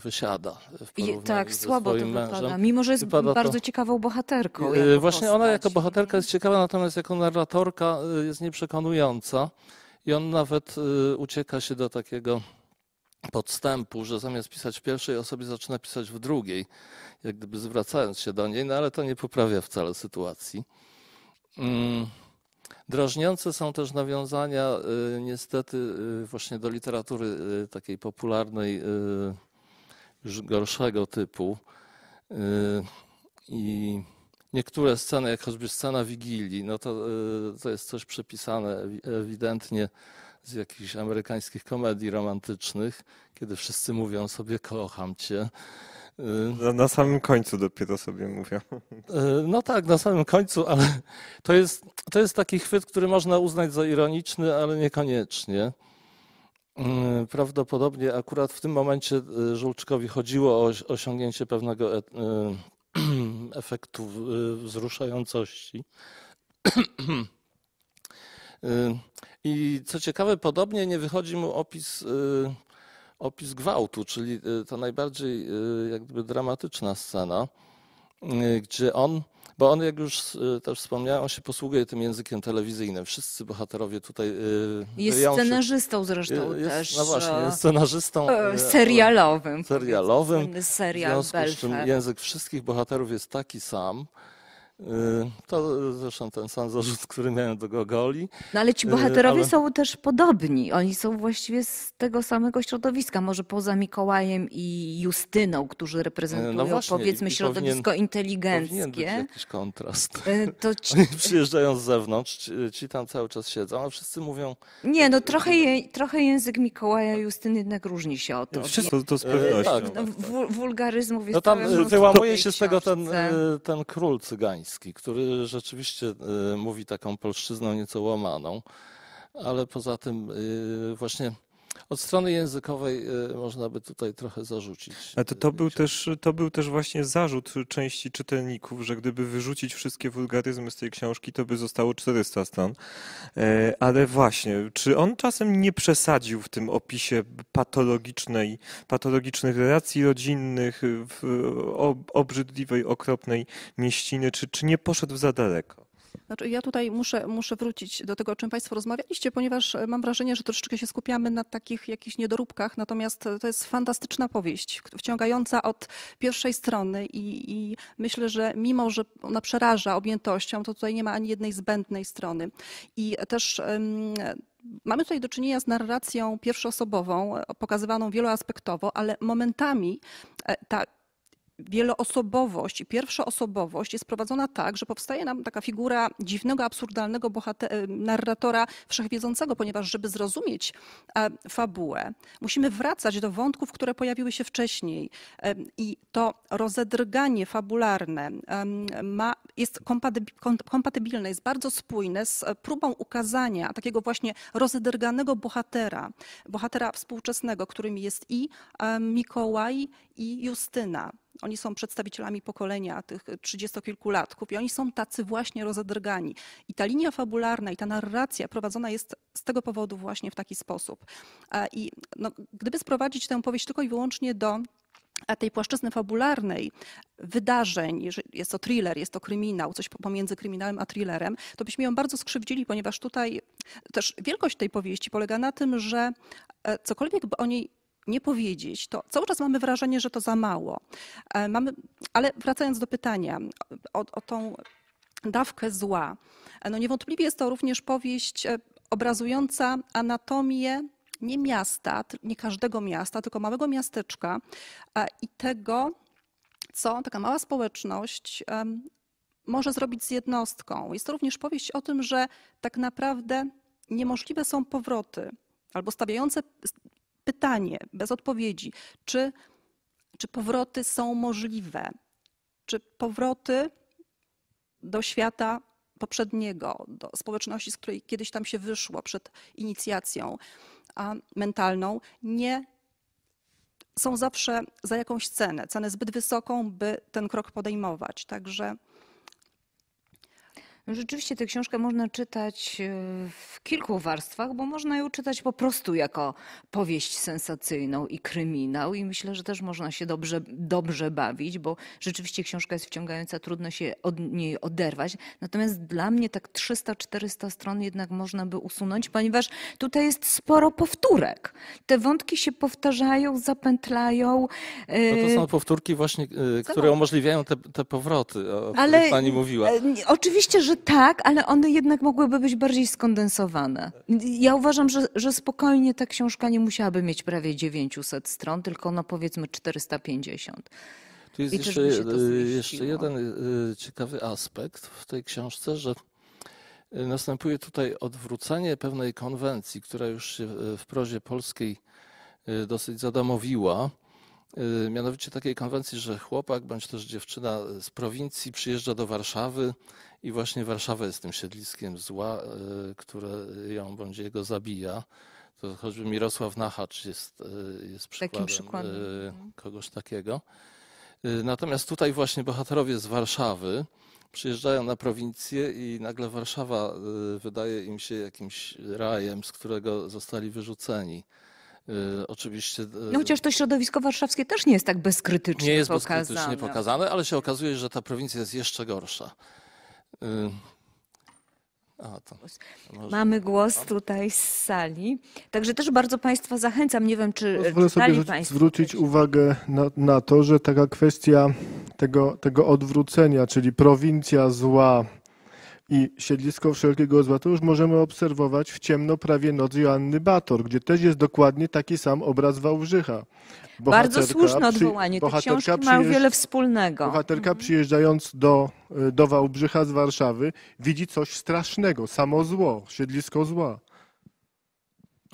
wysiada w I, Tak, ze słabo swoim to wypada, mimo że jest wypada bardzo to... ciekawą bohaterką. Yy, właśnie postać. ona jako bohaterka jest ciekawa, natomiast jako narratorka y, jest nieprzekonująca i on nawet yy, ucieka się do takiego podstępu, że zamiast pisać w pierwszej osobie zaczyna pisać w drugiej, jak gdyby zwracając się do niej, no ale to nie poprawia wcale sytuacji. Mm. Drażniące są też nawiązania y, niestety y, właśnie do literatury takiej popularnej gorszego typu. Y, I niektóre sceny, jak choćby scena Wigilii, no to, y, to jest coś przepisane ewidentnie z jakichś amerykańskich komedii romantycznych, kiedy wszyscy mówią sobie kocham cię. Y. Na, na, samym końcu dopiero sobie mówią. No tak, na samym końcu, ale to jest, to jest taki chwyt, który można uznać za ironiczny, ale niekoniecznie. Mm, prawdopodobnie akurat w tym momencie y, Żulczkowi chodziło o osiągnięcie pewnego e-, y, efektu y, wzruszającości. I co ciekawe, podobnie nie wychodzi mu opis, opis gwałtu, czyli ta najbardziej jakby dramatyczna scena, gdzie on bo on, jak już y, też wspomniałem, on się posługuje tym językiem telewizyjnym. Wszyscy bohaterowie tutaj... Y, jest scenarzystą zresztą y, jest, też. No właśnie, jest scenarzystą... E, serialowym. Serialowym. Serial w związku Belfer. z czym język wszystkich bohaterów jest taki sam. Y, to zresztą ten sam zarzut, który miałem do Gogoli. No ale ci bohaterowie ale... Y, są też podobni. Oni są właściwie z tego samego środowiska, może poza Mikołajem i Justyną, którzy reprezentują e, no właśnie, powiedzmy środowisko powinien, inteligenckie. Powinien być jakiś kontrast. E, to ci... Oni przyjeżdżają z zewnątrz, ci, ci tam cały czas siedzą, a wszyscy mówią... Nie, no e, trochę, no, je, trochę język Mikołaja i Justyny jednak różni się od... No, wszystko to, to z pewnością. tak, no, tak, tak. wulgaryzmów jest... No tam wyłamuje się z tego ten, ten król cygański. Kamiński, który rzeczywiście y, mówi taką polszczyzną nieco łamaną, ale poza tym y, właśnie od strony językowej y, można by tutaj trochę zarzucić. A to, to, y, był też, to był też właśnie zarzut części czytelników, że gdyby wyrzucić wszystkie wulgaryzmy z tej książki, to by zostało 400 stron. E, ale właśnie, czy on czasem nie przesadził w tym opisie patologicznej, patologicznych relacji rodzinnych, obrzydliwej, okropnej mieściny, czy, czy nie poszedł za daleko? Znaczy, ja tutaj muszę, muszę wrócić do tego, o czym Państwo rozmawialiście, ponieważ e, mam wrażenie, że troszeczkę się skupiamy na takich jakichś niedoróbkach, natomiast e, to jest fantastyczna powieść, wciągająca od pierwszej strony i, i myślę, że mimo, że ona przeraża objętością, to tutaj nie ma ani jednej zbędnej strony. I też... Mamy tutaj do czynienia z narracją pierwszoosobową, e, pokazywaną wieloaspektowo, ale momentami ta wieloosobowość i pierwszoosobowość jest prowadzona tak, że powstaje nam taka figura dziwnego, absurdalnego bohater, e, narratora wszechwiedzącego, ponieważ żeby zrozumieć e, fabułę, musimy wracać do wątków, które pojawiły się wcześniej. E, I to rozedrganie fabularne ma, jest kompatybilne, jest bardzo spójne z próbą ukazania takiego właśnie rozedrganego bohatera, bohatera współczesnego, którym jest i Mikołaj, i Justyna. Oni są przedstawicielami pokolenia tych trzydziestokilkulatków i oni są tacy właśnie rozedrgani. I ta linia fabularna i ta narracja prowadzona jest z tego powodu właśnie w taki sposób. I no, gdyby sprowadzić tę powieść tylko i wyłącznie do tej płaszczyzny fabularnej wydarzeń, jest to thriller, jest to kryminał, coś pomiędzy kryminałem a thrillerem, to byśmy ją bardzo skrzywdzili, ponieważ tutaj też wielkość tej powieści polega na tym, że e, cokolwiek by o niej nie powiedzieć, to cały czas mamy wrażenie, że to za mało. E, mamy, ale wracając do pytania o, o tą dawkę zła. E, no niewątpliwie jest to również powieść e, obrazująca anatomię nie miasta, nie każdego miasta, tylko małego miasteczka i tego, co taka mała społeczność może zrobić z jednostką. Jest to również powieść o tym, że tak naprawdę niemożliwe są powroty albo stawiające pytanie bez odpowiedzi, czy, czy powroty są możliwe? Czy powroty do świata poprzedniego, do społeczności, z której kiedyś tam się wyszło przed inicjacją mentalną, nie są zawsze za jakąś cenę, cenę zbyt wysoką, by ten krok podejmować. Także no rzeczywiście tę książkę można czytać e, w kilku warstwach, bo można ją czytać po prostu jako powieść sensacyjną i kryminał i myślę, że też można się dobrze, dobrze bawić, bo rzeczywiście książka jest wciągająca, trudno się od niej oderwać. Natomiast dla mnie tak 300-400 stron jednak można by usunąć, ponieważ tutaj jest sporo powtórek. Te wątki się powtarzają, zapętlają. E, no to są powtórki właśnie, e, które umożliwiają te, te powroty, o których Ale, pani mówiła. Oczywiście, że może tak, ale one jednak mogłyby być bardziej skondensowane. Ja uważam, że, że spokojnie ta książka nie musiałaby mieć prawie 900 stron, tylko no powiedzmy 450. Tu jest I jeszcze, y, jeszcze jeden y, ciekawy aspekt w tej książce, że y, następuje tutaj odwrócenie pewnej konwencji, która już się w prozie polskiej dosyć zadomowiła Y, mianowicie takiej konwencji, że chłopak bądź też dziewczyna z prowincji przyjeżdża do Warszawy i właśnie Warszawa jest tym siedliskiem zła, y, które ją bądź jego zabija. To choćby Mirosław Nachacz jest, y, jest przykładem, przykładem mhm. kogoś takiego. Natomiast tutaj właśnie bohaterowie z Warszawy przyjeżdżają na prowincję i nagle Warszawa wydaje im się jakimś rajem, z którego zostali wyrzuceni. E, oczywiście. E, no chociaż to środowisko warszawskie też nie jest tak bezkrytycznie Nie jest pokazane. bezkrytycznie pokazane, ale się okazuje, że ta prowincja jest jeszcze gorsza. E, Mamy głos tutaj z sali. Także też bardzo Państwa zachęcam. Nie wiem, czy Pozwolę sobie Państwo zwrócić uwagę na, na, to, że taka kwestia tego, tego odwrócenia, czyli prowincja zła, i siedlisko wszelkiego zła, to już możemy obserwować w ciemno prawie noc Joanny Bator, gdzie też jest dokładnie taki sam obraz Wałbrzycha. Bohaterka, Bardzo słuszne odwołanie. Te książki mają wiele wspólnego. Bohaterka mhm. przyjeżdżając do, y, do Wałbrzycha z Warszawy widzi coś strasznego, samo zło, siedlisko zła.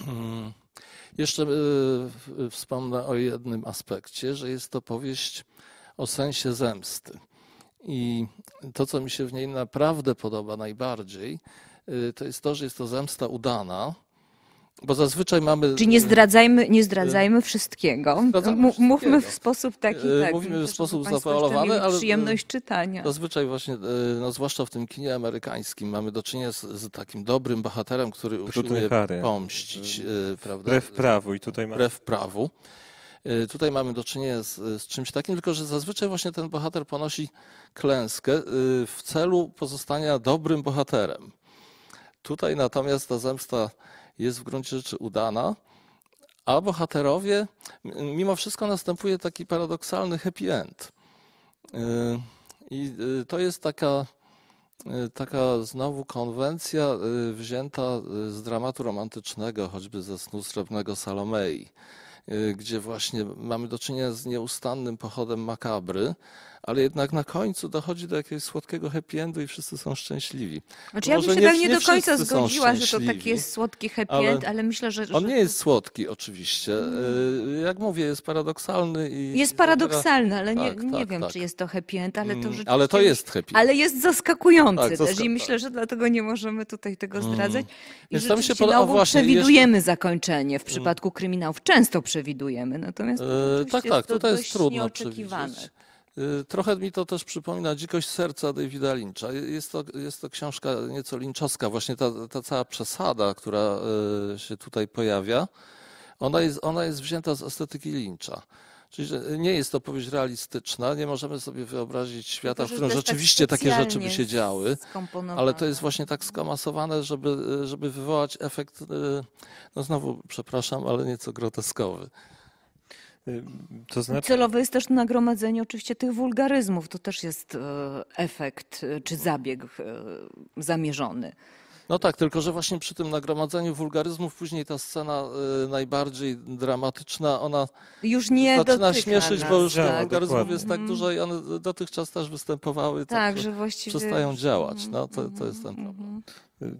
Hmm. Jeszcze y, wspomnę o jednym aspekcie, że jest to powieść o sensie zemsty. I to, co mi się w niej naprawdę podoba najbardziej, y, to jest to, że jest to zemsta udana. Bo zazwyczaj mamy. Czyli nie y, zdradzajmy, nie y, zdradzajmy wszystkiego. wszystkiego. Mówmy w sposób taki. Tak, Mówimy w sposób zaparolowany, ale. Przyjemność czytania. Zazwyczaj, właśnie, no, zwłaszcza w tym kinie amerykańskim, mamy do czynienia z, z takim dobrym bohaterem, który usiłuje pomścić. Prawda? Wbrew prawu i tutaj mamy. Wbrew prawu. E, tutaj mamy do czynienia z, z, czymś takim, tylko że zazwyczaj właśnie ten bohater ponosi klęskę e, w celu pozostania dobrym bohaterem. Tutaj natomiast ta zemsta jest w gruncie rzeczy udana, a bohaterowie, mimo wszystko następuje taki paradoksalny happy end. E, I to jest taka, taka znowu konwencja wzięta z dramatu romantycznego, choćby ze snu srebrnego Salomei Y, gdzie właśnie mamy do czynienia z nieustannym pochodem makabry, ale jednak na końcu dochodzi do jakiegoś słodkiego happy endu i wszyscy są szczęśliwi. Znaczy, ja bym się pewnie do końca zgodziła, że to taki jest słodki happy ale end, ale myślę, że... On nie jest słodki oczywiście. Mm. E, jak mówię, jest paradoksalny i... Jest paradoksalny, ale nie, tak, nie tak, wiem, tak. czy jest to happy end, ale to mm, rzeczywiście... Ale to jest happy end. Ale jest zaskakujący tak, też i myślę, że dlatego nie możemy tutaj tego mm. zdradzać. I Więc tam się pod... no, właśnie, przewidujemy jeszcze... zakończenie w przypadku kryminałów. Często przewidujemy, natomiast... E, tak, tak, to, to jest trudno nieoczekiwane. Przewidzieć. Y, trochę mi to też przypomina Dzikość serca Davida Lyncha. Jest to, jest to książka nieco linczowska, właśnie ta, ta cała przesada, która y, się tutaj pojawia, ona jest, ona jest wzięta z estetyki Lyncha. Czyli nie jest to powieść realistyczna, nie możemy sobie wyobrazić świata, w którym rzeczywiście tak takie rzeczy by się działy, ale to jest właśnie tak skomasowane, żeby, y, żeby wywołać efekt, no znowu przepraszam, ale nieco groteskowy. To znaczy... Celowe jest też nagromadzenie oczywiście tych wulgaryzmów. To też jest e, efekt e, czy zabieg e, zamierzony. No tak, tylko że właśnie przy tym nagromadzeniu wulgaryzmów później ta scena najbardziej dramatyczna, ona już nie zaczyna śmieszyć, nas, bo już tak, wulgaryzmów jest tak mhm. dużo i one dotychczas też występowały, tak, tak że, że właściwie... przestają działać. No, to, to mhm, jest ten problem. Mhm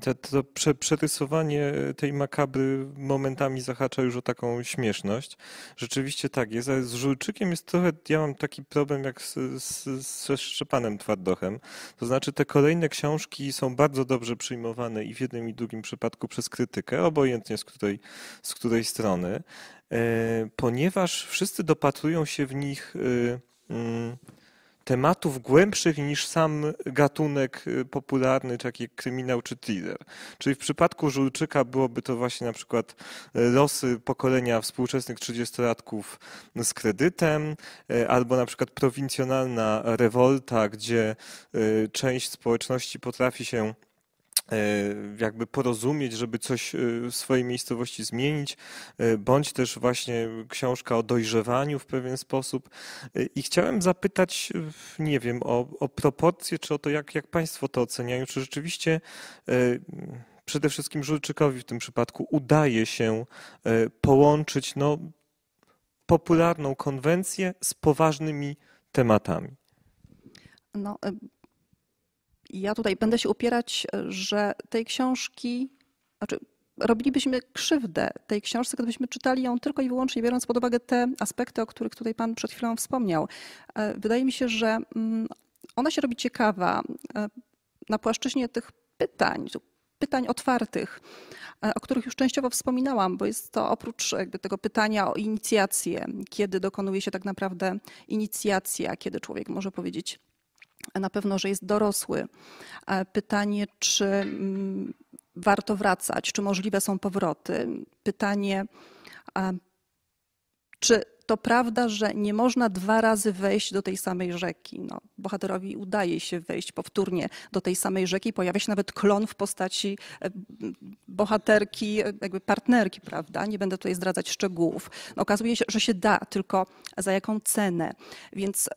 to, to prze, przerysowanie tej makabry momentami zahacza już o taką śmieszność. Rzeczywiście tak jest, ale z Żulczykiem jest trochę, ja mam taki problem jak z, ze Szczepanem Twardochem. To znaczy te kolejne książki są bardzo dobrze przyjmowane i w jednym i drugim przypadku przez krytykę, obojętnie z której, z której strony, e, ponieważ wszyscy dopatrują się w nich... Yy, yy, tematów głębszych niż sam gatunek y, popularny, taki jak kryminał czy thriller. Czyli w przypadku Żulczyka byłoby to właśnie na przykład y, losy pokolenia współczesnych 30-latków y, z kredytem, albo na przykład prowincjonalna rewolta, gdzie część społeczności potrafi się E, jakby porozumieć, żeby coś e, w swojej miejscowości zmienić, e, bądź też właśnie książka o dojrzewaniu w pewien sposób. I chciałem zapytać, nie wiem, o, o proporcje, czy o to, jak, jak Państwo to oceniają, czy rzeczywiście przede wszystkim Żulczykowi w tym przypadku udaje się połączyć no, popularną konwencję z poważnymi tematami. No, ja tutaj będę się upierać, e, że tej książki, znaczy robilibyśmy krzywdę tej książce, gdybyśmy czytali ją tylko i wyłącznie biorąc pod uwagę te aspekty, o których tutaj Pan przed chwilą wspomniał. E, wydaje mi się, że mm, ona się robi ciekawa e, na płaszczyźnie tych pytań, pytań otwartych, o których już częściowo wspominałam, bo jest to oprócz tego pytania o inicjację, kiedy dokonuje się tak naprawdę inicjacja, kiedy człowiek może powiedzieć na pewno, że jest dorosły. Pytanie, czy mm, warto wracać, czy możliwe są powroty. Pytanie, czy to prawda, że nie można dwa razy wejść do tej samej rzeki. No, bohaterowi udaje się wejść powtórnie do tej samej rzeki. Pojawia się nawet klon w postaci e, bohaterki, jakby partnerki, prawda? Nie będę tutaj zdradzać szczegółów. No, okazuje się, że się da, tylko za jaką cenę. Więc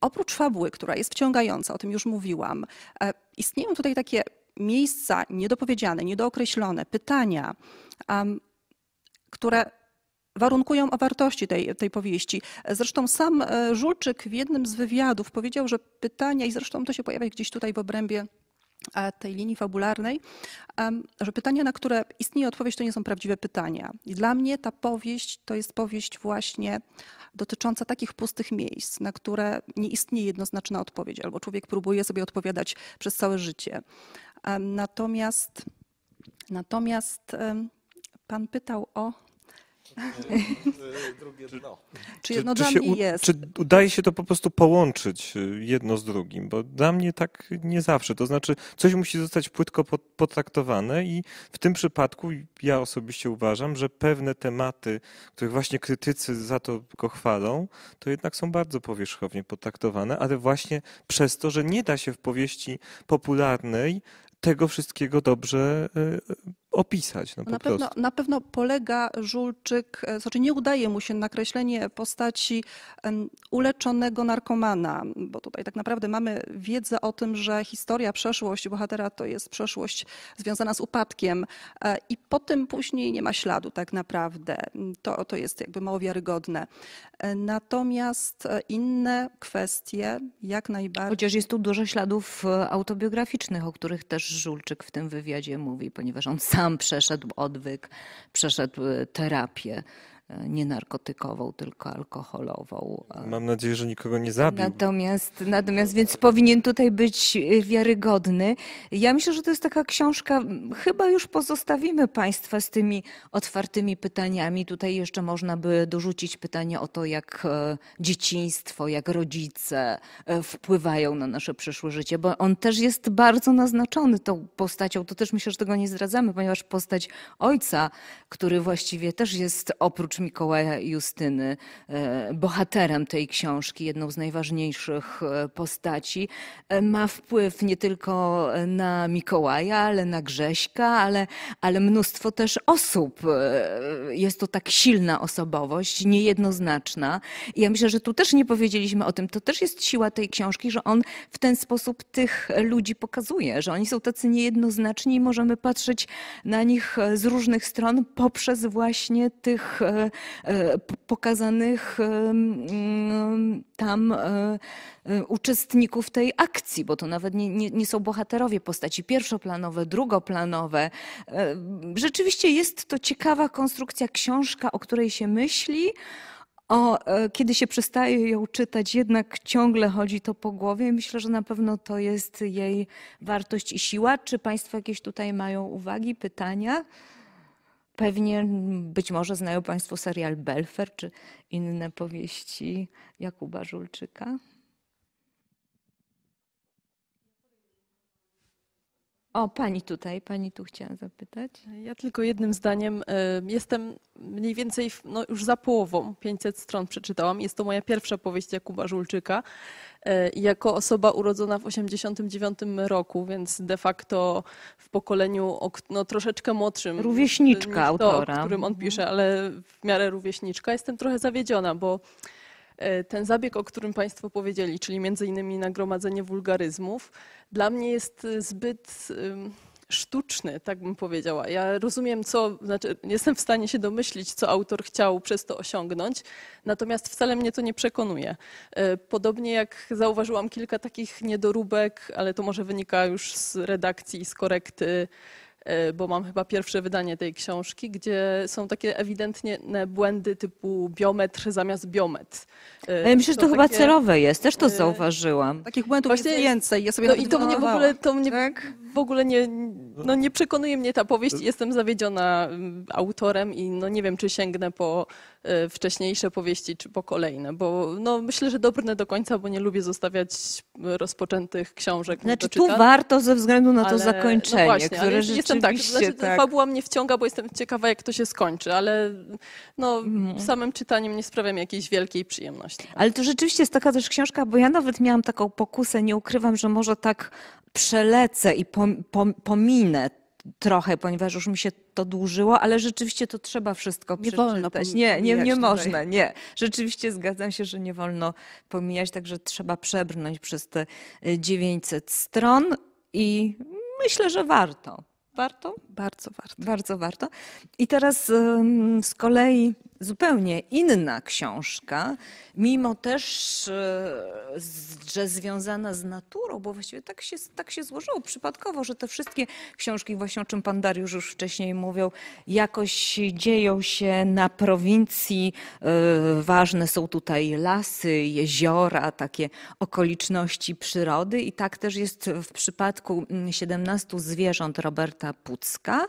Oprócz fabuły, która jest wciągająca, o tym już mówiłam, e, istnieją tutaj takie miejsca niedopowiedziane, niedookreślone, pytania, które warunkują o wartości tej, tej powieści. Zresztą sam e, Żulczyk w jednym z wywiadów powiedział, że pytania, i zresztą to się pojawia gdzieś tutaj w obrębie E, tej linii fabularnej, że pytania, na które istnieje odpowiedź, to nie są prawdziwe pytania. I dla mnie ta powieść to jest powieść właśnie dotycząca takich pustych miejsc, na które nie istnieje jednoznaczna odpowiedź, albo człowiek próbuje sobie odpowiadać przez całe życie. Natomiast, natomiast pan pytał o drugie dno. Czy jedno czy, dla jest. Czy udaje się to po prostu połączyć y, jedno z drugim? Bo dla mnie tak nie zawsze. To znaczy, coś musi zostać płytko potraktowane i w tym przypadku ja osobiście uważam, że pewne tematy, których właśnie krytycy za to go chwalą, to jednak są bardzo powierzchownie potraktowane, ale właśnie przez to, że nie da się w powieści popularnej tego wszystkiego dobrze y, y, opisać. No, na, pewno, na, pewno, polega Żulczyk, e, znaczy nie udaje mu się nakreślenie postaci uleczonego narkomana, bo tutaj tak naprawdę mamy wiedzę o tym, że historia, przeszłość bohatera to jest przeszłość związana z upadkiem e, i po tym później nie ma śladu tak naprawdę. To, to jest jakby mało wiarygodne. E, natomiast inne kwestie jak najbardziej... Chociaż jest tu dużo śladów autobiograficznych, o których też Żulczyk w tym wywiadzie mówi, ponieważ on sam sam przeszedł odwyk, przeszedł e, terapię. E, nie narkotykową, tylko alkoholową. Mam nadzieję, że nikogo nie zabił. Natomiast, natomiast więc powinien tutaj być wiarygodny. Ja myślę, że to jest taka książka, chyba już pozostawimy Państwa z tymi otwartymi pytaniami. Tutaj jeszcze można by dorzucić pytanie o to, jak e, dzieciństwo, jak rodzice e, wpływają na nasze przyszłe życie, bo on też jest bardzo naznaczony tą postacią. To też myślę, że tego nie zdradzamy, ponieważ postać ojca, który właściwie też jest oprócz Mikołaja Justyny, e, bohaterem tej książki, jedną z najważniejszych e, postaci, e, ma wpływ nie tylko na Mikołaja, ale na Grześka, ale, ale mnóstwo też osób. Jest to tak silna osobowość, niejednoznaczna. I ja myślę, że tu też nie powiedzieliśmy o tym. To też jest siła tej książki, że on w ten sposób tych ludzi pokazuje, że oni są tacy niejednoznaczni i możemy patrzeć na nich z różnych stron poprzez właśnie tych E, pokazanych e, tam e, uczestników tej akcji, bo to nawet nie, nie, nie są bohaterowie postaci pierwszoplanowe, drugoplanowe. Rzeczywiście jest to ciekawa konstrukcja książka, o której się myśli. O, kiedy się przestaje ją czytać, jednak ciągle chodzi to po głowie. Myślę, że na pewno to jest jej wartość i siła. Czy Państwo jakieś tutaj mają uwagi, pytania? Pewnie być może znają Państwo serial Belfer czy inne powieści Jakuba Żulczyka. O, pani tutaj, pani tu chciała zapytać. Ja tylko jednym zdaniem. Y, jestem mniej więcej no, już za połową 500 stron przeczytałam. Jest to moja pierwsza powieść Jakuba Żulczyka. E, jako osoba urodzona w 89 roku, więc de facto w pokoleniu no, troszeczkę młodszym. Rówieśniczka to, autora. O którym on mhm. pisze, ale w miarę rówieśniczka. Jestem trochę zawiedziona, bo e, ten zabieg, o którym Państwo powiedzieli, czyli między innymi nagromadzenie wulgaryzmów, dla mnie jest e, zbyt sztuczny, tak bym powiedziała. Ja rozumiem, co, znaczy jestem w stanie się domyślić, co autor chciał przez to osiągnąć, natomiast wcale mnie to nie przekonuje. E, podobnie jak zauważyłam kilka takich niedoróbek, ale to może wynika już z redakcji, z korekty E, bo mam chyba pierwsze wydanie tej książki, gdzie są takie ewidentnie błędy typu biometr zamiast biometr. E, myślę, że to, to chyba takie, celowe jest, też to e, zauważyłam. Takich błędów Właśnie, jest więcej. Ja sobie no i to mnie w ogóle, to mnie tak? w ogóle nie, no nie przekonuje mnie ta powieść. Jestem zawiedziona mm, autorem i no nie wiem, czy sięgnę po E, wcześniejsze powieści czy po kolejne, bo no, myślę, że dobrne do końca, bo nie lubię zostawiać rozpoczętych książek. Znaczy tu warto ze względu na to ale, no zakończenie, no właśnie, które ale tak, rzeczywiście... Tak, znaczy, tak. Fabuła mnie wciąga, bo jestem ciekawa, jak to się skończy, ale no, mm. samym czytaniem nie sprawiam jakiejś wielkiej przyjemności. Ale to rzeczywiście jest taka też książka, bo ja nawet miałam taką pokusę, nie ukrywam, że może tak przelecę i pominę trochę, ponieważ już mi się to dłużyło, ale rzeczywiście to trzeba wszystko nie przeczytać. Wolno nie, nie, nie można, nie. Rzeczywiście zgadzam się, że nie wolno pomijać, także trzeba przebrnąć przez te 900 y, stron i myślę, że warto. Warto? Bardzo warto. Bardzo warto. I teraz z kolei zupełnie inna książka, mimo też, y, że związana z naturą, bo właściwie tak się, tak się złożyło przypadkowo, że te wszystkie książki, właśnie o czym pan Dariusz już wcześniej mówił, jakoś dzieją się na prowincji. Y, ważne są tutaj lasy, jeziora, takie okoliczności przyrody i tak też jest w przypadku 17 mm, zwierząt Roberta Pucka. 않습니까?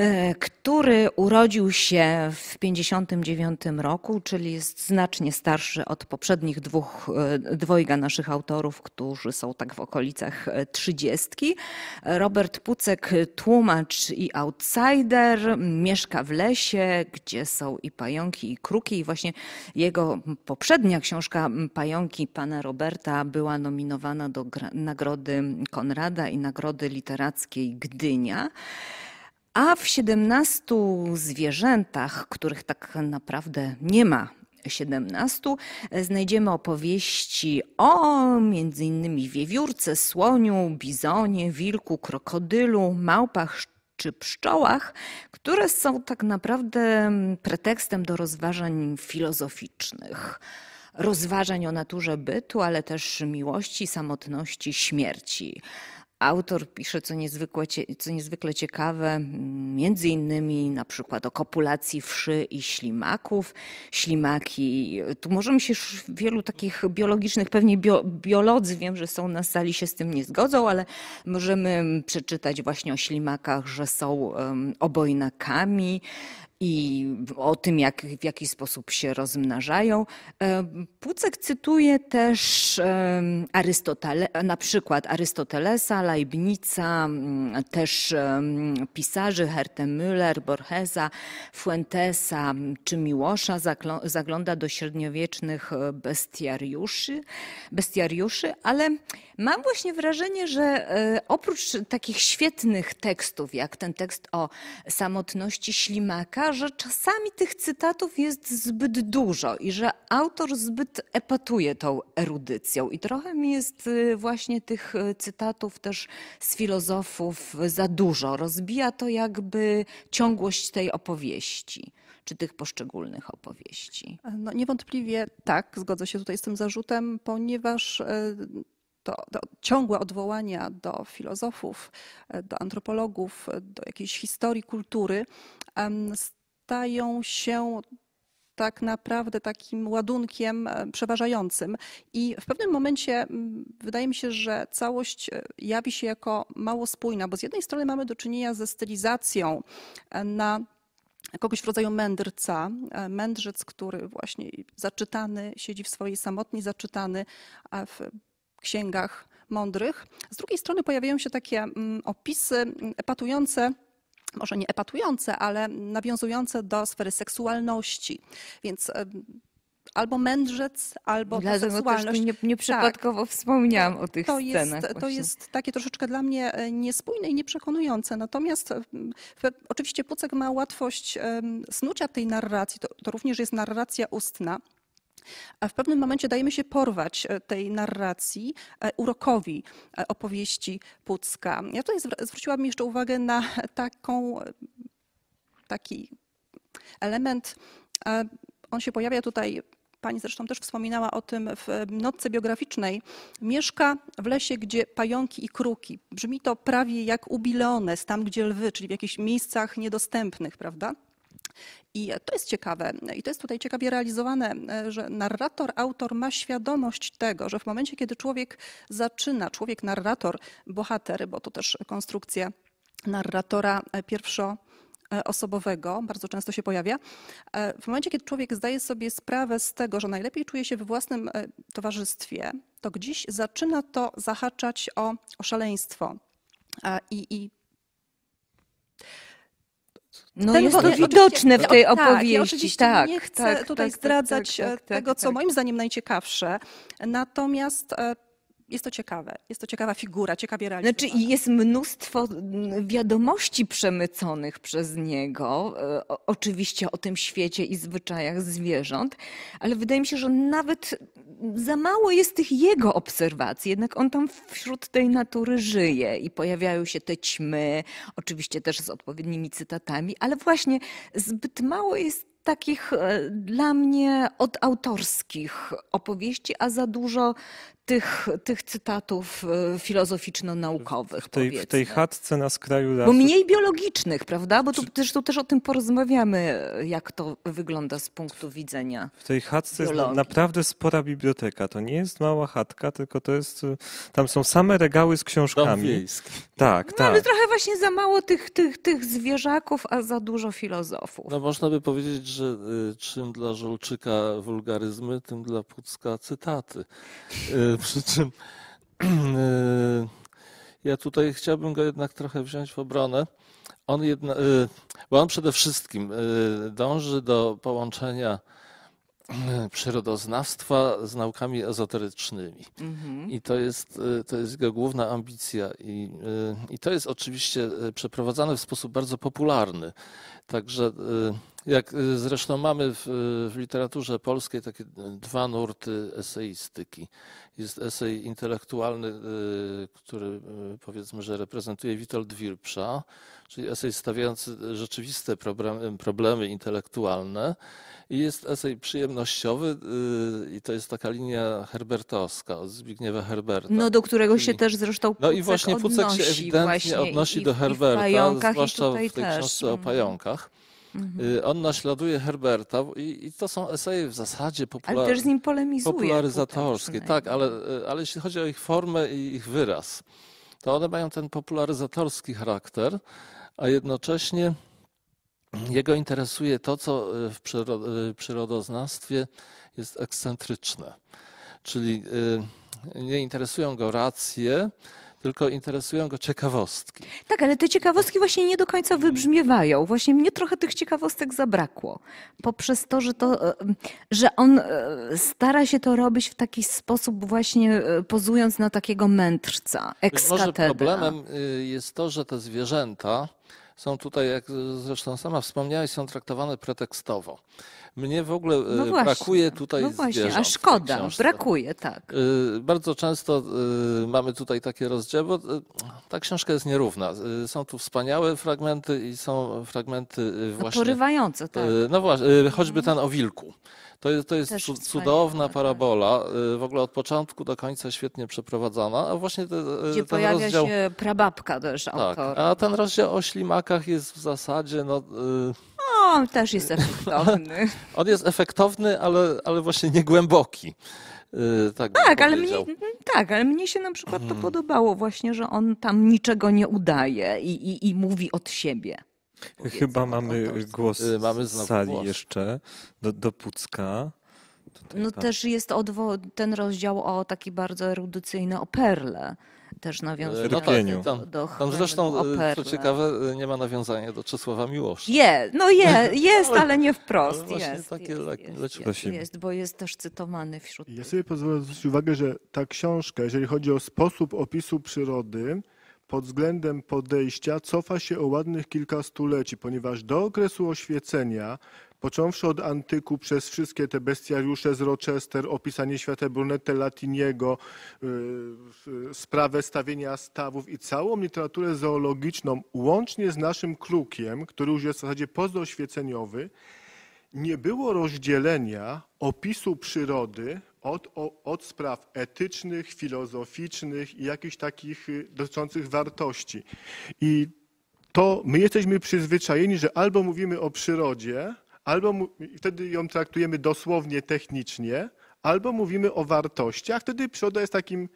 E, który urodził się w 59 roku, czyli jest znacznie starszy od poprzednich dwóch, e, dwojga naszych autorów, którzy są tak w okolicach e, trzydziestki. Robert Pucek, tłumacz i outsider, mieszka w lesie, gdzie są i pająki, i kruki. I właśnie jego poprzednia książka Pająki pana Roberta była nominowana do Nagrody Konrada i Nagrody Literackiej Gdynia a w 17 zwierzętach, których tak naprawdę nie ma 17 znajdziemy opowieści o m.in. wiewiórce, słoniu, bizonie, wilku, krokodylu, małpach czy pszczołach, które są tak naprawdę pretekstem do rozważań filozoficznych. Rozważań o naturze bytu, ale też miłości, samotności, śmierci. Autor pisze co niezwykle, co niezwykle ciekawe, między innymi na przykład o kopulacji wszy i ślimaków. Ślimaki, tu możemy się wielu takich biologicznych, pewnie bio, biolodzy, wiem, że są na sali, się z tym nie zgodzą, ale możemy przeczytać właśnie o ślimakach, że są obojnakami, i o tym, jak, w jaki sposób się rozmnażają. E, Pucek cytuje też Arystotele, na przykład Arystotelesa, Leibnica, też pisarzy Müller, Borgesa, Fuentesa czy Miłosza. Zagląda do średniowiecznych e, bestiariuszy, bestiariuszy ale mam właśnie wrażenie, że e, oprócz takich świetnych tekstów, jak ten tekst o samotności ślimaka, że czasami tych cytatów jest zbyt dużo i że autor zbyt epatuje tą erudycją. I trochę mi jest y, właśnie tych y, cytatów też z filozofów za dużo. Rozbija to jakby ciągłość tej opowieści czy tych poszczególnych opowieści. No, niewątpliwie tak, zgodzę się tutaj z tym zarzutem, ponieważ e, to, to ciągłe odwołania do filozofów, e, do antropologów, e, do jakiejś historii kultury stają się tak naprawdę takim ładunkiem e, przeważającym. I w pewnym momencie wydaje mi się, że całość e, jawi się jako mało spójna, bo z jednej strony mamy do czynienia ze stylizacją e, na kogoś w rodzaju mędrca, mędrzec, który właśnie zaczytany, siedzi w swojej samotni, zaczytany w księgach mądrych. Z drugiej strony pojawiają się takie opisy epatujące może nie epatujące, ale nawiązujące do sfery seksualności. Więc e, albo mędrzec, albo Dlatego no seksualność. Nie, nieprzypadkowo tak. wspomniałam o tych to scenach. właśnie. to jest takie troszeczkę dla mnie e, niespójne i nieprzekonujące. Natomiast oczywiście Pucek ma łatwość snucia tej narracji. To, to również jest narracja ustna. A w pewnym momencie dajemy się porwać e, tej narracji, e, urokowi e, opowieści Pucka. Ja tutaj zwróciłabym jeszcze uwagę na taką, taki element. On się pojawia tutaj Pani zresztą też wspominała o tym w notce biograficznej. Mieszka w lesie, gdzie pająki i kruki. Brzmi to prawie jak ubilone, tam gdzie lwy, czyli w jakichś miejscach niedostępnych, prawda? I to jest ciekawe, i to jest tutaj ciekawie realizowane, e, że narrator, autor ma świadomość tego, że w momencie, kiedy człowiek zaczyna, człowiek, narrator, bohater, bo to też konstrukcja narratora e, pierwszo osobowego bardzo często się pojawia. E, w momencie, kiedy człowiek zdaje sobie sprawę z tego, że najlepiej czuje się we własnym towarzystwie, to gdzieś zaczyna to zahaczać o, o szaleństwo. I, I, no Ten jest to widoczne w tej opowieści. Tak, ja tak, nie chcę tak, tutaj tak, tak, tak zdradzać tak, e, tego, co moim zdaniem najciekawsze. Natomiast e, jest to ciekawe. Jest to ciekawa figura, ciekawie realizowana. Znaczy jest mnóstwo mm, wiadomości przemyconych przez niego, e, oczywiście o tym świecie i zwyczajach zwierząt, ale wydaje mi się, że nawet mm, za mało jest tych jego obserwacji. Jednak on tam wśród tej natury żyje i pojawiają się te ćmy, oczywiście też z odpowiednimi cytatami, ale właśnie zbyt mało jest takich e, dla mnie odautorskich opowieści, a za dużo tych, tych cytatów e, filozoficzno-naukowych. W tej, w tej chatce na skraju lasu. Bo mniej biologicznych, prawda? Bo tu, też o tym porozmawiamy, jak to wygląda z punktu widzenia. W tej chatce biologii. jest naprawdę spora biblioteka. To nie jest mała chatka, tylko to jest. E, tam są same regały z książkami. Tak, no, tak. Mamy trochę właśnie za mało tych, tych, tych zwierzaków, a za dużo filozofów. No można by powiedzieć, że e, czym dla Żolczyka wulgaryzmy, tym dla Pucka cytaty przy czym y, ja tutaj chciałbym go jednak trochę wziąć w obronę. On jedna, y, bo on przede wszystkim y, dąży do połączenia przyrodoznawstwa z naukami ezoterycznymi. Mhm. I to jest, to jest jego główna ambicja. I, I to jest oczywiście przeprowadzane w sposób bardzo popularny. Także jak y, zresztą mamy w, y, w, literaturze polskiej takie dwa nurty eseistyki. Jest esej intelektualny, y, który powiedzmy, że reprezentuje Witold Wilpsza, czyli esej stawiający rzeczywiste problemy, problemy intelektualne. I jest esej przyjemnościowy i to jest taka linia herbertowska od Zbigniewa Herberta. No do którego się I, też zresztą Pucek No i właśnie Pucek się ewidentnie odnosi do Herberta, zwłaszcza w tej też. książce o mhm. pająkach. Mhm. Y, on naśladuje Herberta i, i, to są eseje w zasadzie popular... ale też z nim popularyzatorskie. Tak, ale, no. y, ale jeśli chodzi o ich formę i ich wyraz, to one mają ten popularyzatorski charakter, a jednocześnie jego interesuje to, co y, w przyrodoznawstwie jest ekscentryczne. Czyli nie interesują go racje, tylko interesują go ciekawostki. Tak, ale te ciekawostki właśnie nie do końca mhm. wybrzmiewają. Właśnie mnie trochę tych ciekawostek zabrakło. Poprzez to, że, to, e, że on e, stara się to robić w taki sposób właśnie e, pozując na takiego mędrca, ekskatedra. Może problemem y, jest to, że te zwierzęta są tutaj, jak zresztą sama wspomniałeś, są traktowane pretekstowo. Mnie w ogóle e, no brakuje tutaj no właśnie, zwierząt. A szkoda, brakuje, tak. E, bardzo często e, mamy tutaj takie rozdziały, bo ta książka jest nierówna. Są tu wspaniałe fragmenty i są fragmenty no właśnie... No porywające, tak. No właśnie, choćby mhm. ten o wilku. To jest, to jest cudowna tak. parabola, w ogóle od początku do końca świetnie przeprowadzona, a właśnie te, Gdzie ten pojawia rozdział, się prababka też tak, autora. a ten rozdział o ślimakach jest w zasadzie no, on też jest efektowny. on jest efektowny, ale, ale właśnie nie y, Tak, tak ale mnie, tak, ale mnie się na przykład to hmm. podobało właśnie, że on tam niczego nie udaje i, i, i mówi od siebie. Powiedzmy. Chyba mamy no, tak. głos y, mamy z sali głos. jeszcze do, do Pucka. Tutaj no też jest odwo- ten rozdział o taki bardzo erudycyjny, o perle też nawiązują no e, do, tam, do tam zresztą, operę. co ciekawe, e, nie ma nawiązania do Czesława Miłosza. Je, no je, jest, ale nie wprost. No ale jest, takie jest, jest, jest, jest, bo jest też cytowany wśród... Ja sobie pozwolę zwrócić uwagę, że ta książka, jeżeli chodzi o sposób opisu przyrody, pod względem podejścia cofa się o ładnych kilka stuleci, ponieważ do okresu oświecenia Począwszy od antyku przez wszystkie te bestiariusze z Rochester, opisanie świata Brunette Latiniego, y, sprawę stawienia stawów i całą literaturę zoologiczną, łącznie z naszym krukiem, który już jest w zasadzie pozoświeceniowy, nie było rozdzielenia opisu przyrody od, od, spraw etycznych, filozoficznych i jakichś takich y, dotyczących wartości. I to my jesteśmy przyzwyczajeni, że albo mówimy o przyrodzie, albo wtedy ją traktujemy dosłownie, technicznie, albo mówimy o wartościach, wtedy przyroda jest takim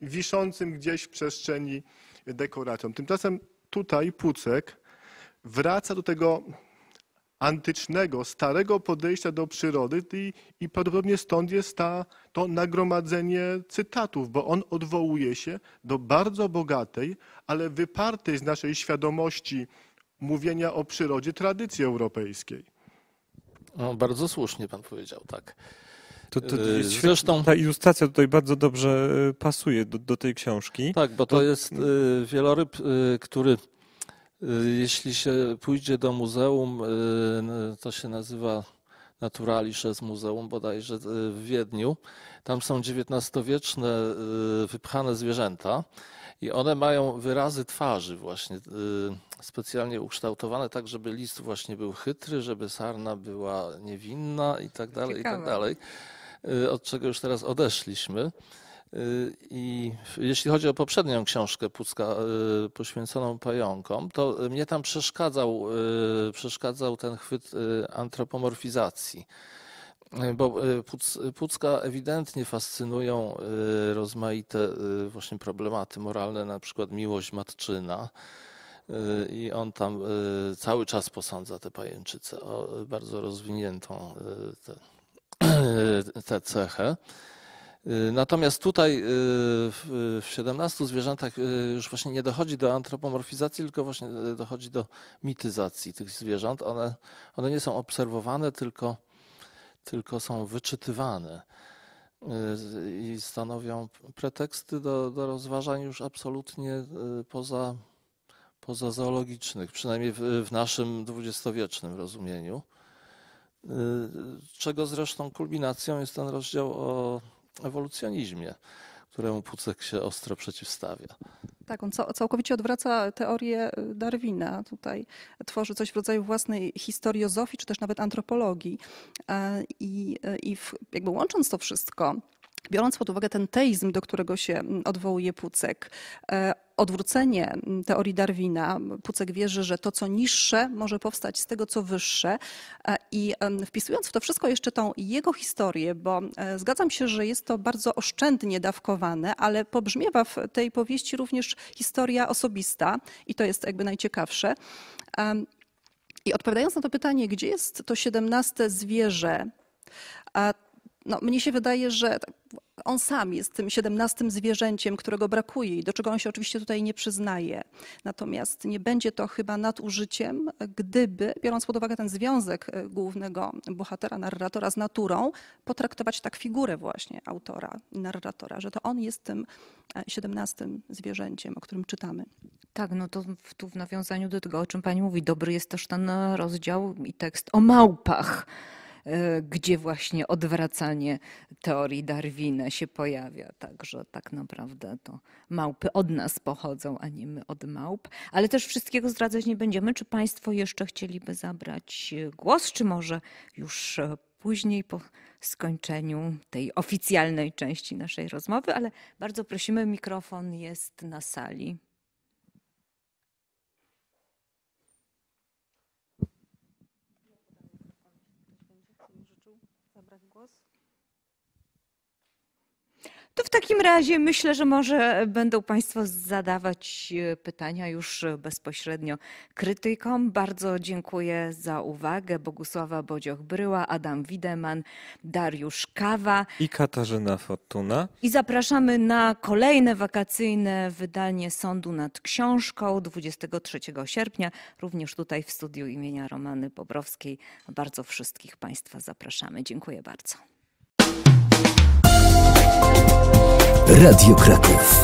wiszącym gdzieś w przestrzeni dekoracją. Tymczasem tutaj Pucek wraca do tego antycznego, starego podejścia do przyrody i, i prawdopodobnie stąd jest ta, to nagromadzenie cytatów, bo on odwołuje się do bardzo bogatej, ale wypartej z naszej świadomości mówienia o przyrodzie tradycji europejskiej. No, bardzo słusznie pan powiedział, tak. To, to y, Zresztą, ta ilustracja tutaj bardzo dobrze y, pasuje do, do tej książki. Tak, bo to, jest y, wieloryb, który jeśli się pójdzie do muzeum, to się nazywa Naturalisze z muzeum bodajże w Wiedniu. Tam są XIX-wieczne wypchane zwierzęta i one mają wyrazy twarzy właśnie y, specjalnie ukształtowane tak, żeby list właśnie był chytry, żeby sarna była niewinna i tak dalej, i tak dalej. Y, od czego już teraz odeszliśmy. Y, I jeśli chodzi o poprzednią książkę Pucka poświęconą pająkom, to mnie tam przeszkadzał, przeszkadzał ten chwyt antropomorfizacji. E, bo e, e, Pucka ewidentnie fascynują rozmaite właśnie problematy moralne, na przykład miłość matczyna. I on tam cały czas posądza te pajęczyce o bardzo rozwiniętą tę, cechę. Natomiast tutaj w 17 zwierzętach już właśnie nie dochodzi do antropomorfizacji, tylko właśnie dochodzi do mityzacji tych zwierząt. One, one nie są obserwowane, tylko tylko są wyczytywane y, i stanowią preteksty do, do rozważań już absolutnie y, poza, poza zoologicznych, przynajmniej w, w naszym dwudziestowiecznym rozumieniu. Y, czego zresztą kulminacją jest ten rozdział o ewolucjonizmie któremu Pucek się ostro przeciwstawia. Tak, on całkowicie odwraca teorię e, Darwina. Tutaj tworzy coś w rodzaju własnej historiozofii, czy też nawet antropologii. E, I, e, i w, jakby łącząc to wszystko, biorąc pod uwagę ten teizm, do którego się odwołuje Pucek, odwrócenie teorii Darwina. Pucek wierzy, że to, co niższe, może powstać z tego, co wyższe, i wpisując w to wszystko jeszcze tą jego historię, bo e, zgadzam się, że jest to bardzo oszczędnie dawkowane, ale pobrzmiewa w tej powieści również historia osobista i to jest jakby najciekawsze. I odpowiadając na to pytanie, gdzie jest to 17 zwierzę, no, mnie się wydaje, że tak, on sam jest tym siedemnastym zwierzęciem, którego brakuje i do czego on się oczywiście tutaj nie przyznaje. Natomiast nie będzie to chyba nadużyciem, gdyby, biorąc pod uwagę ten związek e, głównego bohatera, narratora z naturą, potraktować tak figurę właśnie autora, narratora, że to on jest tym e, siedemnastym zwierzęciem, o którym czytamy. Tak, no to tu w nawiązaniu do tego, o czym pani mówi, dobry jest też ten e, rozdział i tekst o małpach. E, gdzie właśnie odwracanie teorii Darwina się pojawia. Także tak naprawdę to małpy od nas pochodzą, a nie my od małp. Ale też wszystkiego zdradzać nie będziemy. Czy Państwo jeszcze chcieliby zabrać e, głos, czy może już e, później po skończeniu tej oficjalnej części naszej rozmowy, ale bardzo prosimy, mikrofon jest na sali. To w takim razie myślę, że może będą Państwo zadawać e, pytania już e, bezpośrednio krytykom. Bardzo dziękuję za uwagę. Bogusława Bodzioch-Bryła, Adam Wideman, Dariusz Kawa i Katarzyna Fortuna. I zapraszamy na kolejne wakacyjne wydanie Sądu nad Książką 23 sierpnia, również tutaj w studiu imienia Romany Bobrowskiej. Bardzo wszystkich Państwa zapraszamy. Dziękuję bardzo. Radio Kraków.